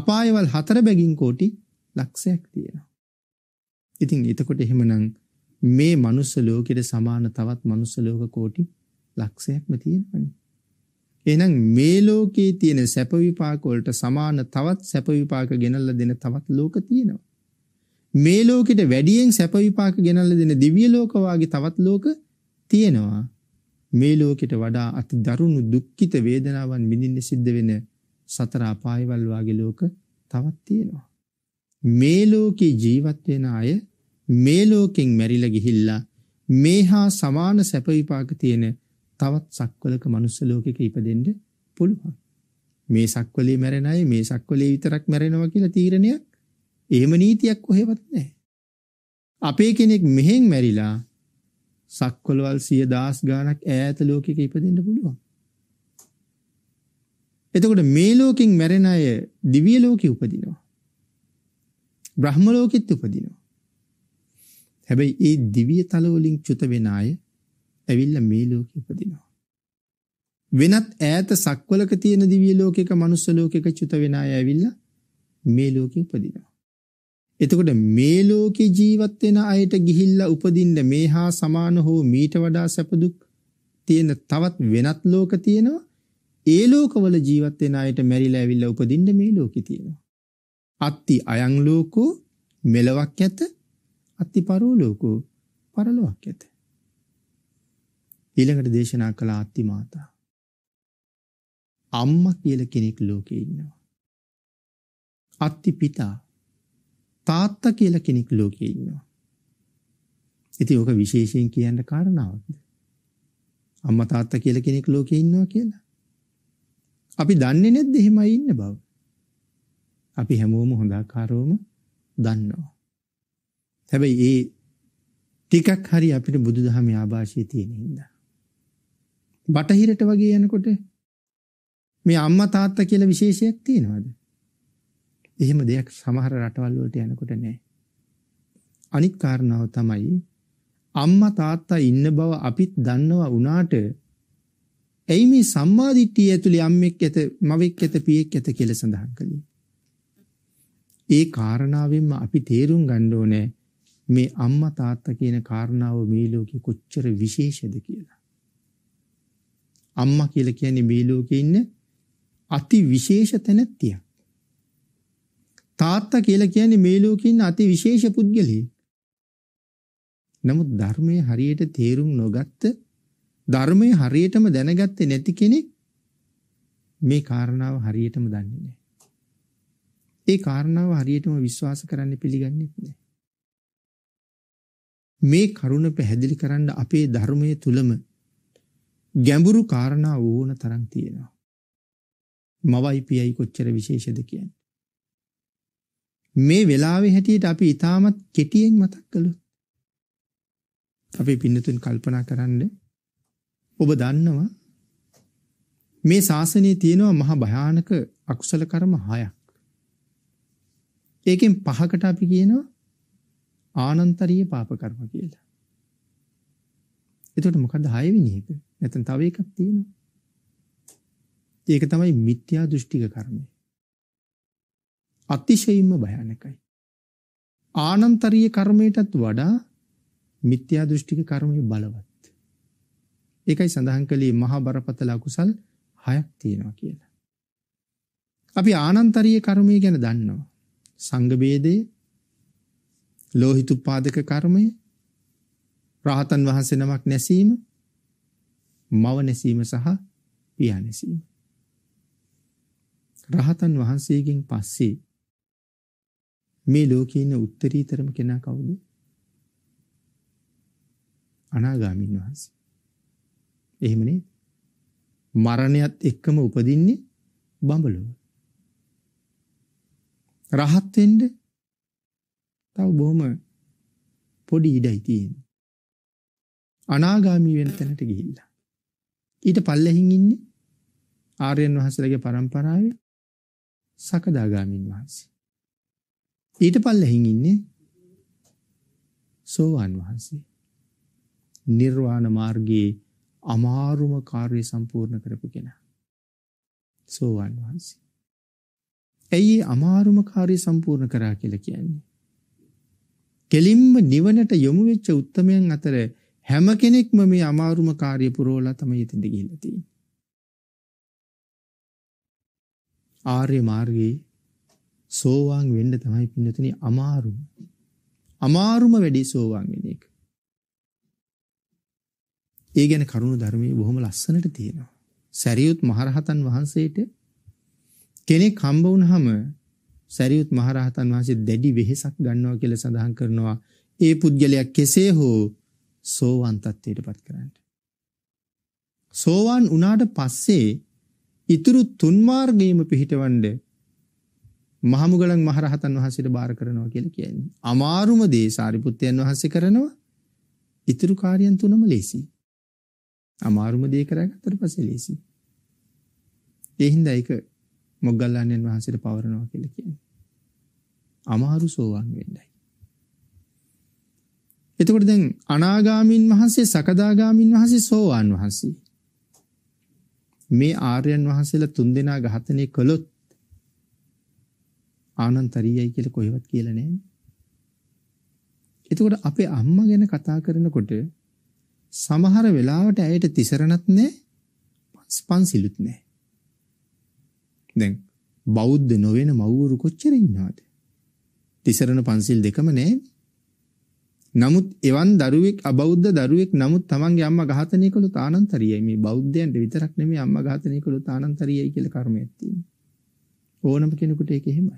අපායවල 4 බැගින් කෝටි ලක්ෂයක් තියෙනවා. ඉතින් එතකොට එහෙමනම් මේ මනුස්ස ලෝකෙට සමාන තවත් මනුස්ස ලෝක කෝටි ලක්ෂයක්ම තියෙනවනේ. එහෙනම් මේ ලෝකයේ තියෙන සැප විපාක වලට සමාන තවත් සැප විපාක ගෙනල්ලා දෙන තවත් ලෝක තියෙනවා. මේ ලෝකෙට වැඩියෙන් සැප විපාක ගෙනල්ලා දෙන දිව්‍ය ලෝක වාගේ තවත් ලෝක තියෙනවා. මේ ලෝකෙට වඩා අති දරුණු දුක්ඛිත වේදනාවන් විඳින්න සිද්ධ වෙන සතර අපායවල් වාගේ ලෝක තවත් තියෙනවා. මේ ලෝකේ ජීවත් වෙන අය මේ ලෝකෙන් මැරිලා ගිහිල්ලා මේහා සමාන සැප විපාක තියෙන තවත් සක්වලක මනුස්ස ලෝකෙක ඉපදෙන්න පුළුවන්. මේ සක්වලේ මැරෙන අය මේ සක්වලේ විතරක් මැරෙනවා කියලා තීරණයක් එහෙම නීතියක් කොහෙවත් නැහැ. අපේ කෙනෙක් මෙහෙන් මැරිලා සක්වලවල් 10000 ගාණක් ඈත ලෝකෙක ඉපදෙන්න පුළුවන්. එතකොට මේ ලෝකෙන් මැරෙන අය දිව්‍ය ලෝකෙ උපදිනවා. බ්‍රහ්ම ලෝකෙත් උපදිනවා. හැබැයි ඒ දිව්‍ය තලවලින් චුත වෙන අය ඇවිල්ලා මේ ලෝකෙ උපදිනවා. වෙනත් ඈත සක්වලක තියෙන දිව්‍ය ලෝකයක මනුස්ස ලෝකයක චුත වෙන අය ඇවිල්ලා මේ ලෝකෙ උපදිනවා. එතකොට මේ ලෝකේ ජීවත් වෙන අයට ගිහිල්ලා උපදින්න මේ හා සමාන හෝ මීට වඩා සැප දුක් තියෙන තවත් වෙනත් ලෝක තියෙනවා. ඒ ලෝකවල ජීවත් වෙන අයට මැරිලා ඇවිල්ලා උපදින්න මේ ලෝකෙ තියෙනවා. අත්ති අයං ලෝකෝ මෙලවක් ඇත අත්ති පරෝ ලෝකෝ පරලොවක් ඇත ඊළඟට දේශනා කළ අත්ති මාතා අම්මා කියලා කෙනෙක් ලෝකේ ඉන්නවා අත්ති පිතා තාත්තා කියලා කෙනෙක් ලෝකේ ඉන්නවා ඉතින් ඔක විශේෂයෙන් කියන්න කාරණාවක්ද අම්මා තාත්තා කියලා කෙනෙක් ලෝකේ ඉන්නවා කියලා අපි දන්නේ නැද්ද එහෙමයි ඉන්න බව අපි හැමෝම හොඳාකාරවම දන්නවා. හැබැයි ඒ ටිකක් හරි අපිට බුදුදහමේ ආభాෂය තියෙන හින්දා. බටහිරට වගේ යනකොට මේ අම්මා තාත්තා කියලා විශේෂයක් තියෙනවද? එහෙම දෙයක් සමහර රටවල් වලට යනකොට නැහැ. අනිත් කාරණාව තමයි අම්මා තාත්තා ඉන්න බව අපිත් දන්නවා වුණාට ඇයි මේ සම්මාදිට්ඨිය ඇතුලේ අම්මෙක් ඇත, මවෙක් ඇත, පියෙක් ඇත කියලා සඳහන් කළේ? ඒ කාරණාවෙන්ම අපි තේරුම් ගන්න ඕනේ මේ අම්මා තාත්තා කියන කාරණාව මේ ලෝකේ කොච්චර විශේෂද කියලා. අම්මා කියලා කියන්නේ මේ ලෝකේ ඉන්න අති විශේෂ තැනැත්තියක්. තාත්තා කියලා කියන්නේ මේ ලෝකේ ඉන්න අති විශේෂ පුද්ගලයෙක්. නමුත් ධර්මයේ හරියට තේරුම් නොගත්ත ධර්මයේ හරියටම දැනගත්තේ නැති කෙනෙක් මේ කාරණාව හරියටම දන්නේ නැහැ. ඒ කාරණාව හරියටම විශ්වාස කරන්න පිළිගන්නෙත් නැහැ. මේ කරුණ පැහැදිලි කරන්න අපේ ධර්මයේ තුලම ගැඹුරු කාරණා ඕන තරම් තියෙනවා. මවයි පියයි කොච්චර විශේෂද කියන්නේ. මේ වෙලාවේ හැටියට අපි ඊටමත් කෙටියෙන් මතක් කළොත් අපි පින්නතුන් කල්පනා කරන්න ඔබ දන්නවා මේ ශාසනයේ තියෙනවා මහා භයානක අකුසල කර්ම හයක්. ඒකෙන් පහකට අපි කියනවා ආනන්තරීය පාප කර්ම කියලා. එතකොට මොකද හයවෙනි එක? නැත්නම් තව එකක් තියෙනවා. ඒක තමයි මිත්‍යා දෘෂ්ටික කර්මය. අතිශයින්ම භයානකයි. ආනන්තරීය කර්මයටත් වඩා මිත්‍යා දෘෂ්ටික කර්මය බලවත්. ඒකයි සඳහන් කළේ මහා බරපතල අකුසල් හයක් තියෙනවා කියලා. අපි ආනන්තරීය කර්මය ගැන දන්නවා. සංඝ ભેදය ලෝහිතුපාදක කර්මය රහතන් වහන්සේ නමක් නැසීම මව නැසීම සහ පියා නැසීම රහතන් වහන්සේගෙන් පස්සේ මේ ලෝකේ ඉන්න උත්තරීතරම කෙනා කවුද අනාගාමීන් වහන්සේ එහෙම නේද මරණයත් එක්කම උපදින්නේ බඹලොව රහත් වෙන්න තව බොහොම පොඩි ඉඩයි තියෙන්නේ. අනාගාමී වෙන තැනට ගිහිල්ලා. ඊට පල්ලෙහින් ඉන්නේ ආර්යයන් වහන්සේලාගේ පරම්පරාවේ සකදාගාමීන් වහන්සේ. ඊට පල්ලෙහින් ඉන්නේ සෝවාන් වහන්සේ. නිර්වාණ මාර්ගයේ අමාරුම කාර්ය සම්පූර්ණ කරපු කෙනා. සෝවාන් වහන්සේ. ඇයි අමාරුම කාර්ය සම්පූර්ණ කරා කියලා කියන්නේ? කෙලින්ම නිවනට යොමු වෙච්ච උත්මයන් අතර හැම කෙනෙක්ම මේ අමාරුම කාර්ය පුරවලා තමයි එතෙන්ද ගිහිල්ලා තියෙන්නේ. ආර්ය මාර්ගයේ සෝවාන් වෙන්න තමයි පින්නතුනි අමාරුම. අමාරුම වැඩි සෝවාන් වෙන එක. ඒ ගැන කරුණු ධර්මයේ බොහොම ලස්සනට තියෙනවා. සරියුත් මහරහතන් වහන්සේට කෙනෙක් හම්බ වුනහම සරියුත් මහරහතන් වහන්සේ දැඩි වෙහෙසක් ගන්නවා කියලා සඳහන් කරනවා. ඒ පුද්ගලයා කෙසේ හෝ සෝවන් තත්ත්වයටපත් කරන්න. සෝවන් වුණාට පස්සේ ඉතුරු තුන් මාර්ගයේම පිහිටවන්නේ මහමුගලන් මහරහතන් වහන්සේට බාර කරනවා කියලා කියන්නේ. අමාරුම දේ සාරිපුත්තයන් වහන්සේ කරනවා. ඉතුරු කාර්යයන් තුනම ලේසි. අමාරුම දේ කරගත්තට පස්සේ ලේසි. ඒ හින්දා ඒක මොග්ගල්ලාණන් වහන්සේට පවරනවා කියලා කියන්නේ. අමාරු සෝවාන් වෙන්නයි. එතකොට දැන් අනාගාමීන් වහන්සේ සකදාගාමීන් වහන්සේ සෝවාන් වහන්සේ මේ ආර්යයන් වහන්සේලා තුන්දෙනා ඝාතනය කළොත් ආනන්තරියයි කියලා කොහෙවත් කියලා නැහැ. එතකොට අපේ අම්මා ගැන කතා කරනකොට සමහර වෙලාවට ඇයට තිසරණත් නැහැ පන්සිලුත් නැහැ. දැන් බෞද්ධ නොවන මව්වරු කොච්චර ඉන්නවද? තිසරණ පන්සිල් දෙකම නැහැ. නමුත් එවන් දරුවෙක් අබෞද්ධ දරුවෙක් නමුත් තමන්ගේ අම්මා ඝාතනය කළොත් ආනන්තරියයි මේ බෞද්ධයන්ට විතරක් නෙමෙයි අම්මා ඝාතනය කළොත් ආනන්තරියයි කියලා කර්මයක් තියෙනවා. ඕනම කෙනෙකුට ඒක එහෙමයි.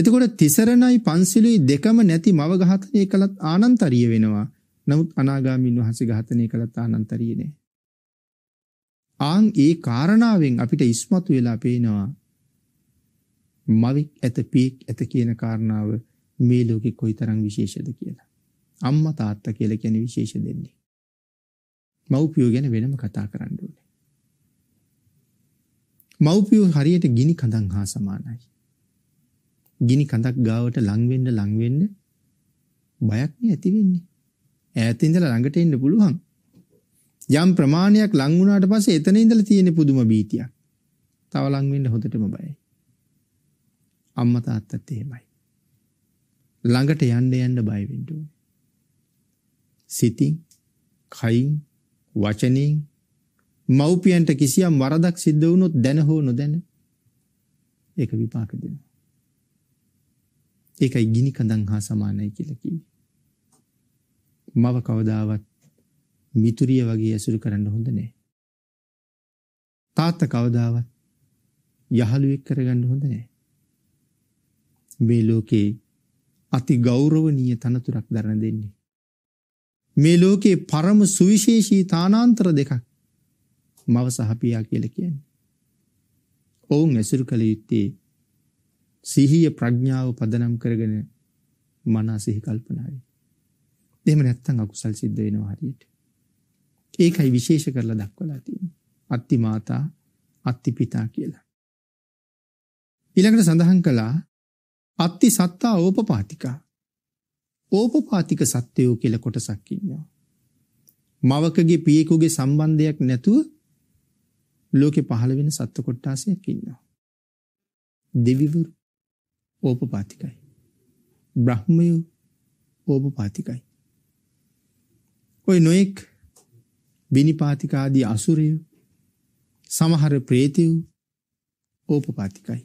එතකොට තිසරණයි පන්සිලුයි දෙකම නැති මව ඝාතනය කළත් ආනන්තරිය වෙනවා. නමුත් අනාගාමීන් වහන්සේ ඝාතනය කළත් ආනන්තරිය නෑ. ආන් ඒ කාරණාවෙන් අපිට ඉස්මතු වෙලා පේනවා මවික් ඇත පීක් ඇත කියන කාරණාව මේ ලෝකෙ කොයිතරම් විශේෂද කියලා. අම්මා තාත්තා කියලා කියන්නේ විශේෂ දෙන්නේ. මව්පියෝ ගැන වෙනම කතා කරන්න ඕනේ. මව්පියෝ හරියට ගිනි කඳන් හා සමානයි. ගිනි කඳක් ගාවට ලං වෙන්න ලං වෙන්න බයක් නේ ඇති වෙන්නේ. ඈත ඉඳලා ළඟට එන්න පුළුවන්. යම් ප්‍රමාණයක් ලං වුණාට පස්සේ එතන ඉඳලා තියෙන පුදුම බීතියක්. තව ලං වෙන්න හොඳටම බයයි. අම්මා තාත්තත් එහෙමයි. ළඟට යන්න යන්න බය වෙන්න ඕනේ. සිතින්, කයින්, වචනෙන් මව්පියන්ට කිසියම් වරදක් සිද්ධ වුණොත් දැන හෝ නොදැන ඒක විපාක දෙනවා. ඒකයි ගිනි කඳන් හා සමානයි කියලා කිව්වේ. මව කවදාවත් මිතුරිය වගේ ඇසුරු කරන්න හොඳ නෑ. තාත්තා කවදාවත් යහළුවෙක් කරගන්න හොඳ නෑ. මේ ලෝකේ අති ගෞරවනීය තනතුරක් දරන දෙන්නේ. මේ ලෝකේ පරම සුවිශේෂී තානාන්තර දෙකක් මව සහ පියා කියලා කියන්නේ. ඔවුන් ඇසුරු කළ යුත්තේ සිහිය ප්‍රඥාව පදනම් කරගෙන මනස සිහි කල්පනාවයි. එහෙම නැත්නම් අකුසල් සිද්ධ වෙනවා හරියට. ඒකයි විශේෂ කරලා දක්වලා තියෙන්නේ. අත්ති මාතා අත්ති පිතා කියලා. ඊළඟට සඳහන් කළා අත්ති සත්තා ඕපපාතිකා. ඕපපාතික සත්‍යෝ කියලා කොටසක් ඉන්නවා. මවකගේ පියෙකුගේ සම්බන්ධයක් නැතුව ලෝකේ පහළ වෙන සත්ත්ව කොටාසයක් ඉන්නවා. දෙවිවරු ඕපපාතිකයි. බ්‍රහ්මයෝ ඕපපාතිකයි. ඔය නොඑක් විනිපාතික ආදී අසුරය සමහර ප්‍රේතයෝ ඕපපාතිකයි.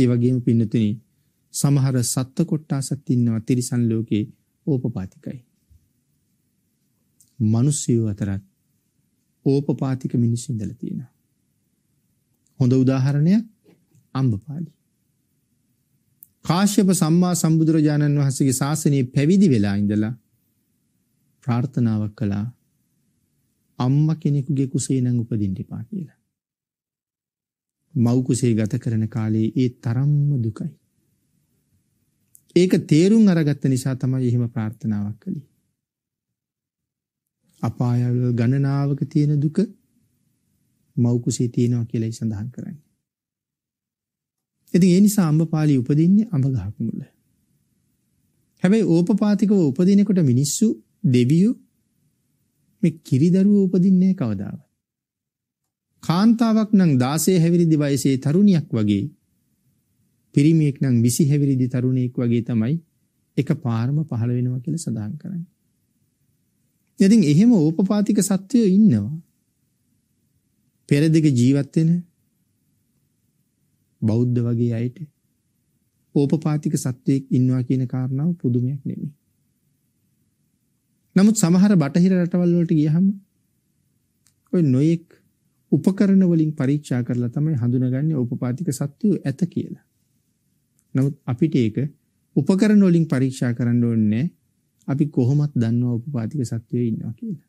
ඒ වගේම පින්නතුනි සමහර සත්ත්ව කොට්ටාසත් ඉන්නවා තිරිසන් ලෝකේ ඕපපාතිකයි. මිනිස්සු අතරත් ඕපපාතික මිනිස්සු ඉඳලා තියෙනවා. හොඳ උදාහරණයක් අම්බපාලි. කාශ්‍යප සම්මා සම්බුදුරජාණන් වහන්සේගේ ශාසනයේ පැවිදි වෙලා ඉඳලා ප්‍රාර්ථනාවක් කළා අම්මා කෙනෙකුගේ කුසේ නම් උපදින්න එපා කියලා. මව් කුසේ ගත කරන කාලේ ඒ තරම්ම දුකයි. ඒක තේරුම් අරගත්ත නිසා තමයි එහෙම ප්‍රාර්ථනාවක් කළේ. අපායවල ගණනාවක තියෙන දුක මව් කුසේ තියෙනවා කියලායි සඳහන් කරන්නේ. ඉතින් ඒ නිසා අම්බපාලි උපදින්නේ අඹ ගහක මුල. හැබැයි ඕපපාතිකව උපදිනකොට මිනිස්සු දෙවියෝ මේ කිරි දරුවෝ උපදින්නේ කවදාවත්. කාන්තාවක් නම් 16 හැවිරිදි වයසේ තරුණියක් වගේ පිරිමියෙක් නම් 20 හැවිරිදි තරුණියෙක් වගේ තමයි එකපාරම පහළ වෙනවා කියලා සඳහන් කරන්නේ. ඉතින් එහෙම ඕපපාතික සත්වයෝ ඉන්නවා. පෙරදිග ජීවත් වෙන බෞද්ධ වගේ අයට ඕපපාතික සත්වයෙක් ඉන්නවා කියන කාරණාව පුදුමයක් නෙමෙයි. නමුත් සමහර බටහිර රටවල් වලට ගියහම ওই නොයෙක් උපකරණ වලින් පරීක්ෂා කරලා තමයි හඳුනගන්නේ උපපාතික සත්‍යය ඇත කියලා. නමුත් අපිට ඒක උපකරණ වලින් පරීක්ෂා කරන්න ඕනේ අපි කොහොමත් දන්නවා උපපාතික සත්‍යයේ ඉන්නවා කියලා.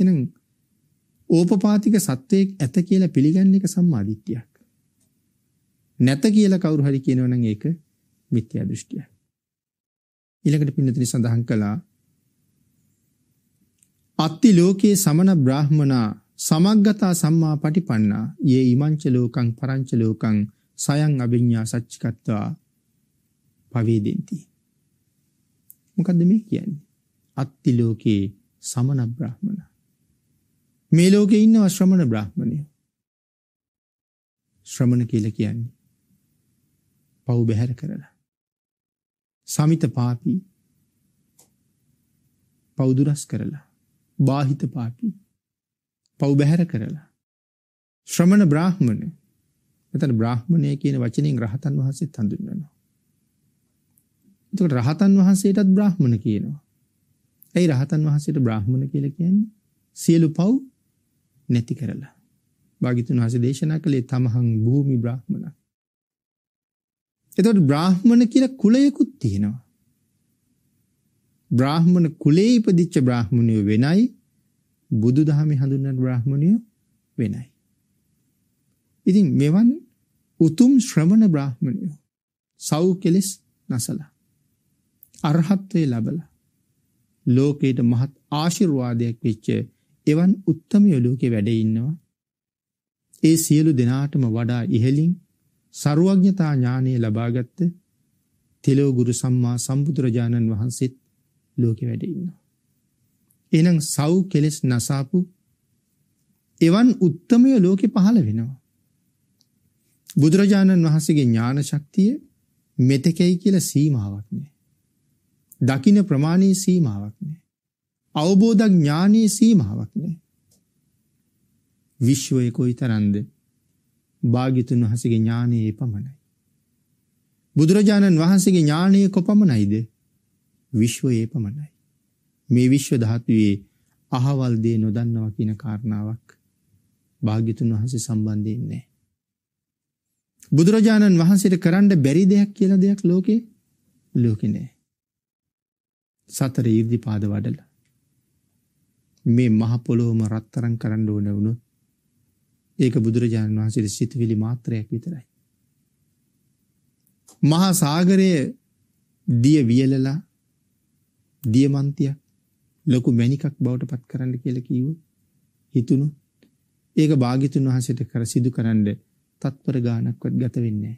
එහෙනම් ඕපපාතික සත්‍යයක් ඇත කියලා පිළිගන්න එක සම්මාදිට්ඨියක්. නැත කියලා කවුරු හරි කියනවනම් ඒක මිත්‍යා දෘෂ්ටියක්. ඊළඟට පින්නතිනි සඳහන් කළා අත්ති ලෝකේ සමන බ්‍රාහ්මනා සමග්ගතා සම්මා පටිපන්නා යේ ීමංච ලෝකං පරංච ලෝකං සයං අභිඤ්ඤා සච්චිකත්වා පවේදෙන්ති මොකද්ද මේ කියන්නේ අත්ති ලෝකේ සමන බ්‍රාහ්මනා මේ ලෝකේ ඉන්නව ශ්‍රමණ බ්‍රාහ්මණය ශ්‍රමණ කියලා කියන්නේ පව් බැහැර කරලා සමිත පාපී පව් දුරස් කරලා බාහිත පාපී පව් බැහැර කරලා ශ්‍රමණ බ්‍රාහ්මණ එතන බ්‍රාහ්මණය කියන වචනෙන් රහතන් වහන්සේත් හඳුන්වනවා එතකොට රහතන් වහන්සේටත් බ්‍රාහ්මණ කියනවා ඇයි රහතන් වහන්සේට බ්‍රාහ්මණ කියලා කියන්නේ සියලු පව් නැති කරලා භාග්‍යතුන් වහන්සේ දේශනා කළේ තමහං භූමි බ්‍රාහ්මණ එතකොට බ්‍රාහ්මණ කියලා කුලයකුත් තියෙනවා බ්‍රාහ්මණ කුලේ ඉපදිච්ච බ්‍රාහ්මණය වෙනයි බුදුදහමේ හඳුන්වන බ්‍රාහ්මණය වෙනයි. ඉතින් මෙවන් උතුම් ශ්‍රමණ බ්‍රාහ්මණය සව් කෙලෙස් නැසලා අරහත්ත්වේ ලැබලා ලෝකයට මහත් ආශිර්වාදයක් වෙච්ච එවන් උත්තමයෝ ලෝකේ වැඩ ඉන්නවා. ඒ සියලු දෙනාටම වඩා ඉහළින් ਸਰුවඥතා ඥානය ලබාගත් තෙලෝ ගුරු සම්මා සම්බුදුරජාණන් වහන්සේත් ලෝකෙ වැඩ ඉන්නවා. එහෙනම් සව් කෙලස් නසාපු එවන් උත්තමය ලෝකෙ පහළ වෙනවා. බුදුරජාණන් වහන්සේගේ ඥාන ශක්තිය මෙතකයි කියලා සීමාවක් නෑ. දකින ප්‍රමාණයේ සීමාවක් නෑ. අවබෝධ ඥානයේ සීමාවක් නෑ. විශ්වයේ කොයිතරම්ද භාග්‍යතුන් වහන්සේගේ ඥානයේ පමණයි. බුදුරජාණන් වහන්සේගේ ඥානයේ කොපමණයිද? විශ්වයේ පමණයි. මේ විශ්ව ධාතුවේ අහවල් දේ නොදන්නවා කියන කාරණාවක් භාග්‍යතුන් වහන්සේ සම්බන්ධයෙන් නැහැ. බුදුරජාණන් වහන්සේට කරන්න බැරි දෙයක් කියලා දෙයක් ලෝකේ ලෝකේ නැහැ. සතර ඊර්දිපාද වඩලා මේ මහ පොළොවම රත්තරන් කරන්න ඕන වුණොත් ඒක බුදුරජාණන් වහන්සේගේ සිතවිලි මාත්‍රයක් විතරයි. මහා සාගරයේ දිය වියලලා දියමන්තියක් ලොකු මණිකක් බවට පත් කරන්න කියලා කිව්වොත් හිතුණොත් ඒක භාග්‍යතුන් වහන්සේට කර සිදු කරන්න තත්පර ගාණක්වත් ගත වෙන්නේ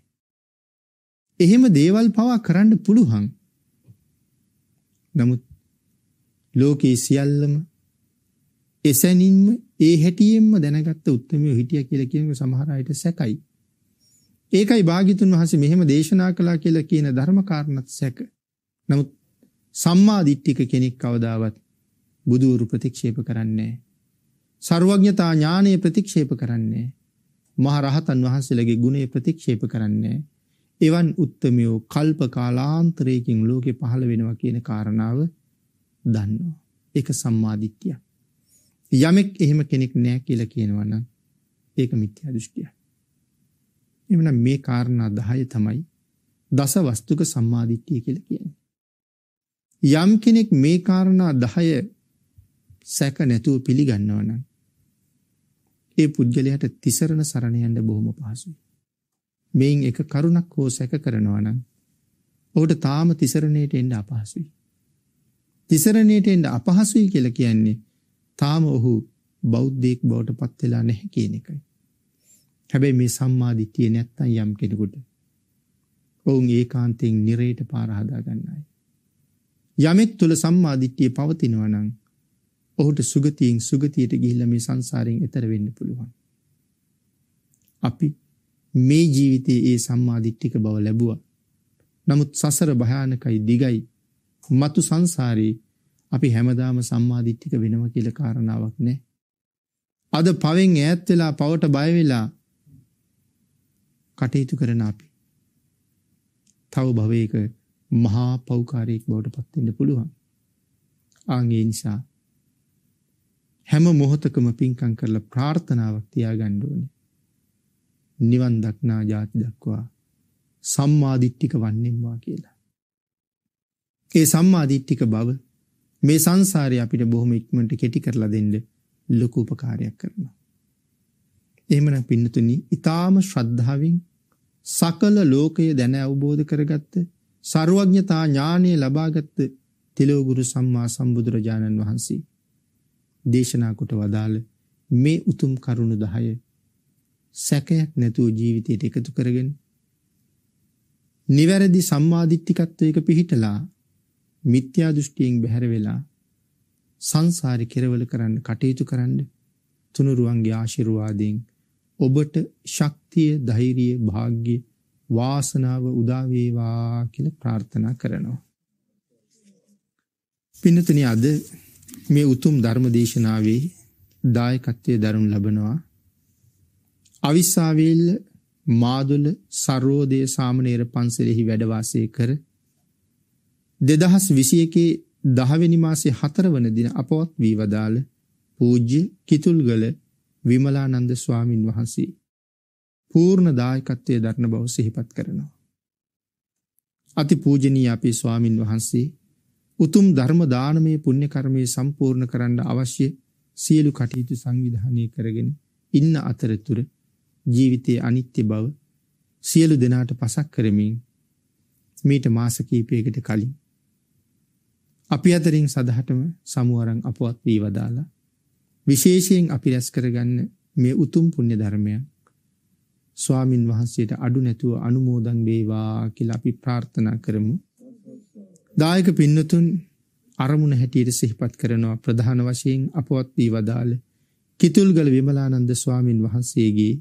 එහෙම දේවල් පවා කරන්න පුළුවන්. නමුත් ලෝකේ සියල්ලම එසැනින්ම ඒ හැටියෙන්ම දැනගත්ත උත්මය හිටිය කියලා කියන සමහර අයට සැකයි. ඒකයි භාග්‍යතුන් වහන්සේ මෙහෙම දේශනා කළා කියලා කියන ධර්ම කාරණත් සැක. නමුත් සම්මාදිට්ඨික කෙනෙක් කවදාවත් බුදුවරු ප්‍රතික්ෂේප කරන්නේ සර්වඥතා ඥානය ප්‍රතික්ෂේප කරන්නේ මහ රහතන් වහන්සේලගේ ගුණය ප්‍රතික්ෂේප කරන්නේ එවන් උත්තමයෝ කල්ප කාලාන්තරයකින් ලෝකෙ පහළ වෙනවා කියන කාරණාව දන්නවා. ඒක සම්මාදිට්ඨිය. යමෙක් එහෙම කෙනෙක් නෑ කියලා කියනවා නම් ඒක මිත්‍යා දෘෂ්ටියයි. එමනම් මේ කාරණා 10 තමයි දස වස්තුක සම්මාදිට්ඨිය කියලා කියන්නේ. යම් කෙනෙක් මේ කාරණා 10 සැක නැතුව පිළිගන්නවා නම් ඒ පුද්ගලයාට තිසරණ සරණ යන්න බොහොම පහසුයි. මේන් එක කරුණක් හෝ සැක කරනවා නම් ඔහුට තාම තිසරණයට එන්න අපහසුයි. තිසරණයට එන්න අපහසුයි කියලා කියන්නේ තාම ඔහු බෞද්ධයෙක් බවට පත් වෙලා නැහැ කියන එකයි. හැබැයි මේ සම්මාදිටිය නැත්තම් යම් කෙනෙකුට ඔවුන් ඒකාන්තයෙන් නිරේට පාර හදා ගන්නයි. යමෙක් තුල සම්මාදිට්ඨිය පවතිනවා නම් ඔහුට සුගතියෙන් සුගතියට ගිහිල්ලා මේ සංසාරයෙන් එතර වෙන්න පුළුවන්. අපි මේ ජීවිතයේ ඒ සම්මාදිට්ඨික බව ලැබුවා. නමුත් සසර භයානකයි දිගයි. මතු සංසාරේ අපි හැමදාම සම්මාදිට්ඨික වෙනවා කියලා කාරණාවක් නැහැ. අද පවෙන් ඈත් වෙලා පවට බය වෙලා කටයුතු කරන අපි තව භවයක මහා පෞකාරයෙක් බවට පත් වෙන්න පුළුවන්. ආන් ඒ නිසා හැම මොහොතකම පින්කම් කරලා ප්‍රාර්ථනාවක් තියාගන්න ඕනේ. නිවන් දක්නා යාති දක්වා සම්මාදිට්ඨික වන්නේම්වා කියලා. ඒ සම්මාදිට්ඨික බව මේ සංසාරේ අපිට බොහොම ඉක්මනට කෙටි කරලා දෙන්න ලොකු උපකාරයක් කරනවා. එහෙමනම් පින්නතුනි, ඊ타ම ශ්‍රද්ධාවෙන් සකල ලෝකය දැන අවබෝධ කරගත්තේ ਸਰුවඥතා ඥානය ලබාගත් තෙලෝගුරු සම්මා සම්බුදුරජාණන් වහන්සේ දේශනා කොට වදාළ මේ උතුම් කරුණු 10 සැකයක් නැතුව ජීවිතයට එකතු කරගෙන නිවැරදි සම්මාදිට්ඨිකත්වයක පිහිටලා මිත්‍යා දෘෂ්ටියෙන් බැහැර වෙලා සංසාරේ කෙරවල කරන්න කටයුතු කරන්න තුනුරුවන්ගේ ආශිර්වාදයෙන් ඔබට ශක්තිය ධෛර්යය වාග්ය වාසනාව උදා වේවා කියලා ප්‍රාර්ථනා කරනවා. පින්නතනි අද මේ උතුම් ධර්ම දේශනාවේ දායකත්වයේ දරුණු ලබනවා අවිස්සාවේල් මාදුල සර්වෝදය සාමණේර පන්සලෙහි වැඩ වාසය කර 2021 දහවෙනි මාසේ 4 වන දින අපවත් වී වදාළ පූජ්‍ය කිතුල්ගල විමලානන්ද ස්වාමින් වහන්සේ පූර්ණ දායකත්වය දරන බව සිහිපත් කරනවා. අති පූජනී අපේ ස්වාමින් වහන්සේ උතුම් ධර්ම දානමය පුුණ්‍ය කර්මය සම්පූර්ණ කරන්න අවශ්‍ය සියලු කටයුතු සංවිධානය කරගෙන ඉන්න අතරතුර ජීවිතයේ අනිත්‍ය බව සියලු දෙනාට පසක් කරමින් මීට මාස කීපයකට කලින් අපි අතරින් සදහටම සමුවරන් අපවත් වී වදාලා විශේෂයෙන් අපි රැස් කරගන්න මේ උතුම් පුණ්‍ය ධර්මයන් ස්වාමින් වහන්සේට අඩු නැතුව අනුමෝදන් වේවා කියලා අපි ප්‍රාර්ථනා කරමු. දායක පින්නතුන් අරමුණ හැටියට සිහිපත් කරනවා ප්‍රධාන වශයෙන් අපවත් වී වදාළ කිතුල්ගල විමලානන්ද ස්වාමින් වහන්සේගේ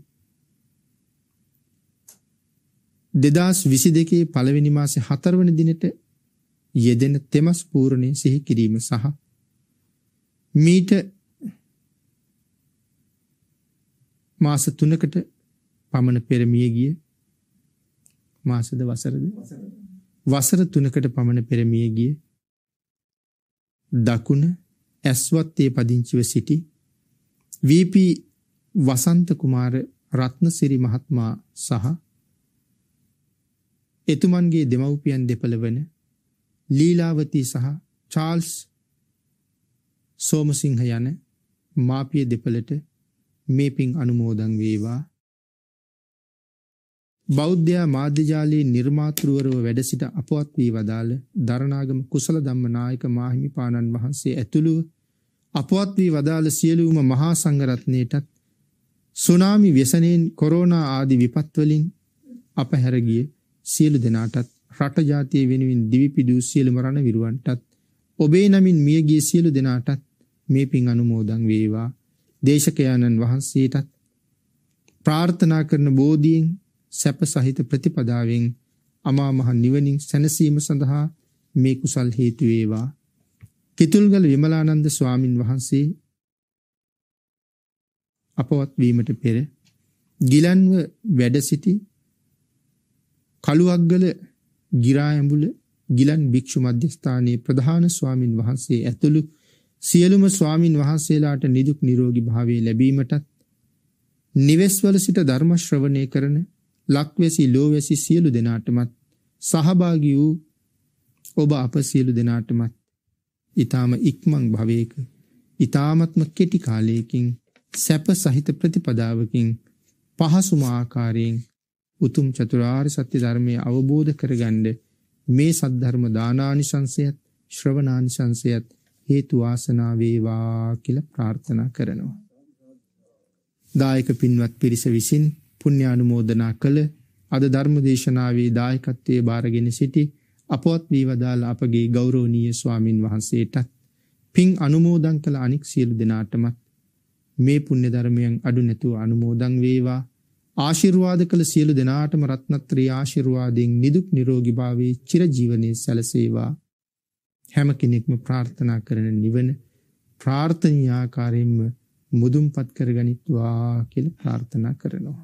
2022 පළවෙනි මාසේ 4 වන දිනට යෙදෙන තෙමස් පූර්ණේ සිහි කිරීම සහ මීට මාස 3කට පමණ පෙරමිය ගිය මාසද වසරද වසර තුනකට පමණ පෙරමිය ගිය දකුණ ඇස්වත්තේ පදිංචිව සිටි VP වසන්ත කුමාර රත්නසිරි මහත්මයා සහ එතුමන්ගේ දෙමව්පියන් දෙපළ වන ලීලාවතී සහ චාල්ස් සෝමසිංහ යන මාපිය දෙපළට මේ පින් අනුමෝදන් වේවා බෞද්ධයා මාධ්‍යජාලයේ නිර්මාතෘවරව වැඩ සිට අපවත් වී වදාළ දරණාගම කුසල ධම්මනායක මාහිමිපාණන් වහන්සේ ඇතුළුව අපවත් වී වදාළ සියලුම මහා සංඝරත්නයටත් සුනාමි ව්‍යසනයෙන් කොරෝනා ආදී විපත් වලින් අපහැර ගිය සියලු දෙනාටත් රට ජාතිය වෙනුවෙන් දිවිපිදූ සියලුම රණවිරුවන්ටත් ඔබේ නමින් මිය ගිය සියලු දෙනාටත් මේ පින් අනුමෝදන් වේවා දේශකයාණන් වහන්සේටත් ප්‍රාර්ථනා කරන බෝධියෙන් සැප සහිත ප්‍රතිපදාවෙන් අමා මහ නිවනින් සැනසීම සඳහා මේ කුසල් හේතු වේවා. කිතුල්ගල විමලානන්ද ස්වාමින් වහන්සේ අපවත් වීමට පෙර ගිලන්ව වැඩ සිටි කළුවක්ගල ගිරාඇඹුල ගිලන් භික්ෂු මධ්‍යස්ථානයේ ප්‍රධාන ස්වාමින් වහන්සේ ඇතුළු සියලුම ස්වාමින් වහන්සේලාට නිදුක් නිරෝගී භාවය ලැබීමටත් නිවෙස්වල සිට ධර්ම ශ්‍රවණය කරන ලක්වැසි ලෝවැසි සියලු දෙනාටමත් සහභාගී වූ ඔබ අප සියලු දෙනාටමත් ඊ타ම ඉක්මන් භවයක ඊ타මත්ම කෙටි කාලයකින් සැප සහිත ප්‍රතිපදාවකින් පහසුම ආකාරයෙන් උතුම් චතුරාර්ය සත්‍ය ධර්මයේ අවබෝධ කරගන්න මේ සද්ධර්ම දානානිසංසයත් ශ්‍රවණානිසංසයත් හේතු වාසනා වේවා කියලා ප්‍රාර්ථනා කරනවා. දායක පින්වත් පිරිස විසින් පුණ්‍යානුමෝදනා කළ අද ධර්ම දේශනාවේ දායකත්වයේ බාරගෙන සිටි අපවත් වීවදාල අපගේ ගෞරවනීය ස්වාමින් වහන්සේටත් පින් අනුමෝදන් කළ අනික් සියලු දෙනාටමත් මේ පුණ්‍ය ධර්මයන් අඩු නැතුව අනුමෝදන් වේවා ආශිර්වාද කළ සියලු දෙනාටම රත්නත්‍රී ආශිර්වාදයෙන් නිදුක් නිරෝගී භාවයේ චිරජීවනයේ සැලසේවා හැම කෙනෙක්ම ප්‍රාර්ථනා කරන නිවන ප්‍රාර්ථනීය ආකාරයෙන්ම මුදුන්පත් කරගනිත්වා කියලා ප්‍රාර්ථනා කරනවා